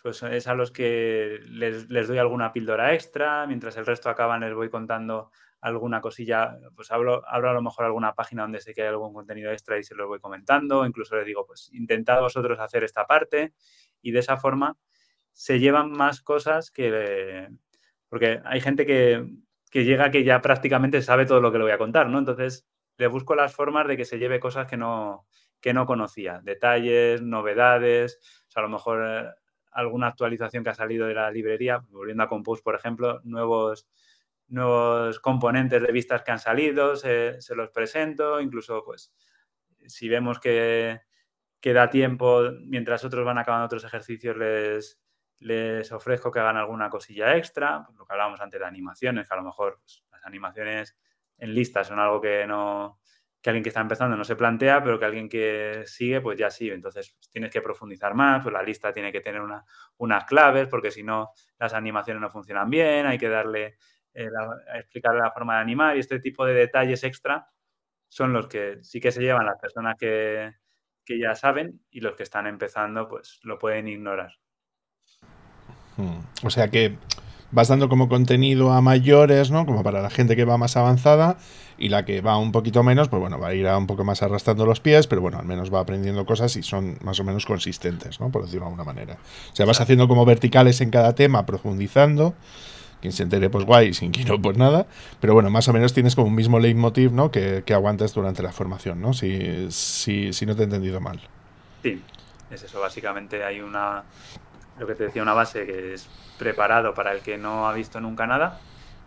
pues es a los que les, doy alguna píldora extra, mientras el resto acaban les voy contando alguna cosilla, pues hablo, abro a lo mejor alguna página donde sé que hay algún contenido extra y se los voy comentando, incluso les digo, pues intentad vosotros hacer esta parte y de esa forma se llevan más cosas que... Porque hay gente que, llega que ya prácticamente sabe todo lo que le voy a contar, ¿no? Entonces le busco las formas de que se lleve cosas que no, que no conocía, detalles, novedades, o sea, a lo mejor eh, alguna actualización que ha salido de la librería, volviendo a Compose, por ejemplo, nuevos, nuevos componentes de vistas que han salido, se, los presento, incluso pues si vemos que, queda da tiempo, mientras otros van acabando otros ejercicios, les, les ofrezco que hagan alguna cosilla extra, pues, lo que hablábamos antes de animaciones, que a lo mejor pues, las animaciones en lista son algo que no, que alguien que está empezando no se plantea, pero que alguien que sigue, pues ya sí. Entonces pues, tienes que profundizar más, pues la lista tiene que tener unas claves, porque si no, las animaciones no funcionan bien, hay que darle, eh, explicarle la forma de animar y este tipo de detalles extra son los que sí que se llevan las personas que, ya saben y los que están empezando, pues lo pueden ignorar. Hmm. O sea que vas dando como contenido a mayores, ¿no? Como para la gente que va más avanzada y la que va un poquito menos, pues bueno, va a ir un poco más arrastrando los pies, pero bueno, al menos va aprendiendo cosas y son más o menos consistentes, ¿no? Por decirlo de alguna manera. O sea, vas haciendo como verticales en cada tema, profundizando. Quien se entere, pues guay, sin quiero no, pues nada. Pero bueno, más o menos tienes como un mismo leitmotiv, ¿no? Que, que aguantas durante la formación, ¿no? si, si no te he entendido mal. Sí, es eso. Básicamente hay una lo que te decía, una base que es preparado para el que no ha visto nunca nada.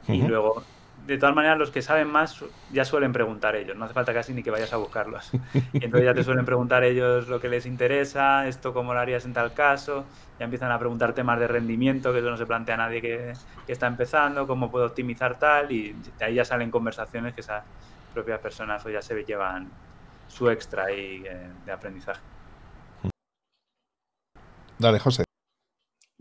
Y luego, de todas maneras, los que saben más ya suelen preguntar ellos, no hace falta casi ni que vayas a buscarlos. Y entonces ya te suelen preguntar ellos lo que les interesa, esto cómo lo harías en tal caso, ya empiezan a preguntar temas de rendimiento, que eso no se plantea a nadie que, está empezando, cómo puedo optimizar tal, y de ahí ya salen conversaciones que esas propias personas o ya se llevan su extra ahí eh, de aprendizaje. Dale, José.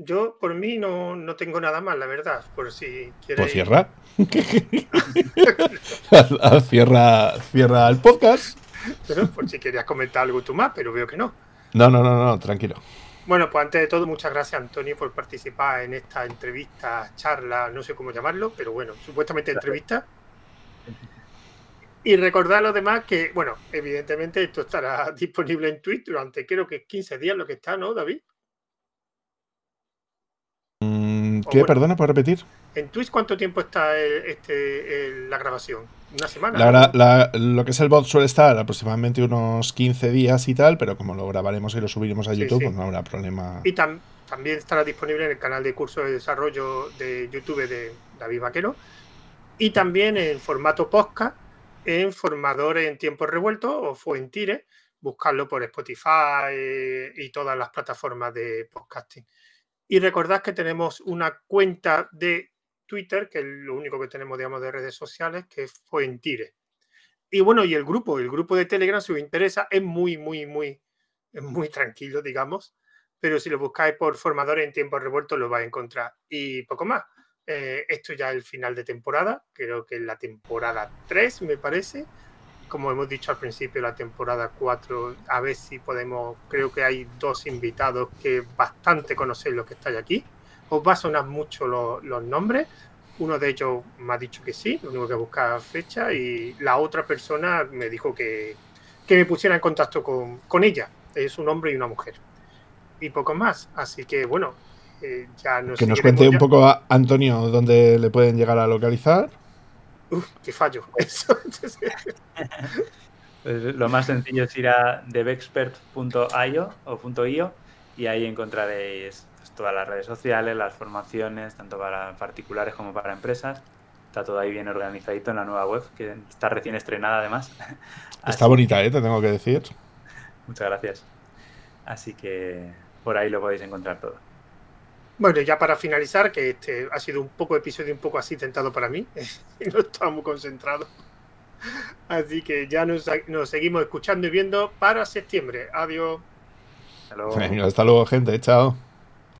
Yo por mí no, tengo nada más, la verdad, por si quieres. Pues cierra. cierra, cierra el podcast. Pero por si querías comentar algo tú más, pero veo que no. No, no, no, no, tranquilo. Bueno, pues antes de todo, muchas gracias Antonio por participar en esta entrevista, charla, no sé cómo llamarlo, pero bueno, supuestamente entrevista. Y recordar lo demás que, bueno, evidentemente esto estará disponible en Twitch durante creo que 15 días, lo que está, ¿no, David? Mm, ¿Qué? Perdona, por repetir? ¿En Twitch cuánto tiempo está este, la grabación? ¿Una semana? lo que es el bot suele estar aproximadamente unos 15 días y tal, pero como lo grabaremos y lo subiremos a YouTube, pues no habrá problema. Y también estará disponible en el canal de curso de desarrollo de YouTube de David Vaquero. Y también en formato podcast, en formadores en tiempos revuelto o Fuentire, buscarlo por Spotify eh, y todas las plataformas de podcasting. Y recordad que tenemos una cuenta de Twitter, que es lo único que tenemos, digamos, de redes sociales, que es Fuentire. Y bueno, y el grupo, el grupo de Telegram, si os interesa, es muy, muy, muy, muy tranquilo, digamos. Pero si lo buscáis por formadores en tiempo revuelto, lo vais a encontrar. Y poco más. Eh, esto ya es el final de temporada, creo que es la temporada 3, me parece como hemos dicho al principio la temporada 4, a ver si podemos, creo que hay dos invitados que bastante conocéis lo que estáis aquí. Os va a sonar mucho los nombres. Uno de ellos me ha dicho que sí, lo único que buscar fecha, y la otra persona me dijo que, que me pusiera en contacto con, ella. Es un hombre y una mujer. Y poco más. Así que bueno, eh, ya nos Que nos cuente un poco Antonio dónde le pueden llegar a localizar. ¡Uf, qué fallo! lo más sencillo es ir a devexpert.io o .io y ahí encontraréis pues, todas las redes sociales, las formaciones, tanto para particulares como para empresas. Está todo ahí bien organizadito en la nueva web, que está recién estrenada además. Está bonita, ¿eh? te tengo que decir. Muchas gracias. Así que por ahí lo podéis encontrar todo. Bueno, ya para finalizar, que este ha sido un poco episodio un poco así tentado para mí, no estaba muy concentrado. Así que ya nos, seguimos escuchando y viendo para septiembre. Adiós. hasta luego gente. Chao.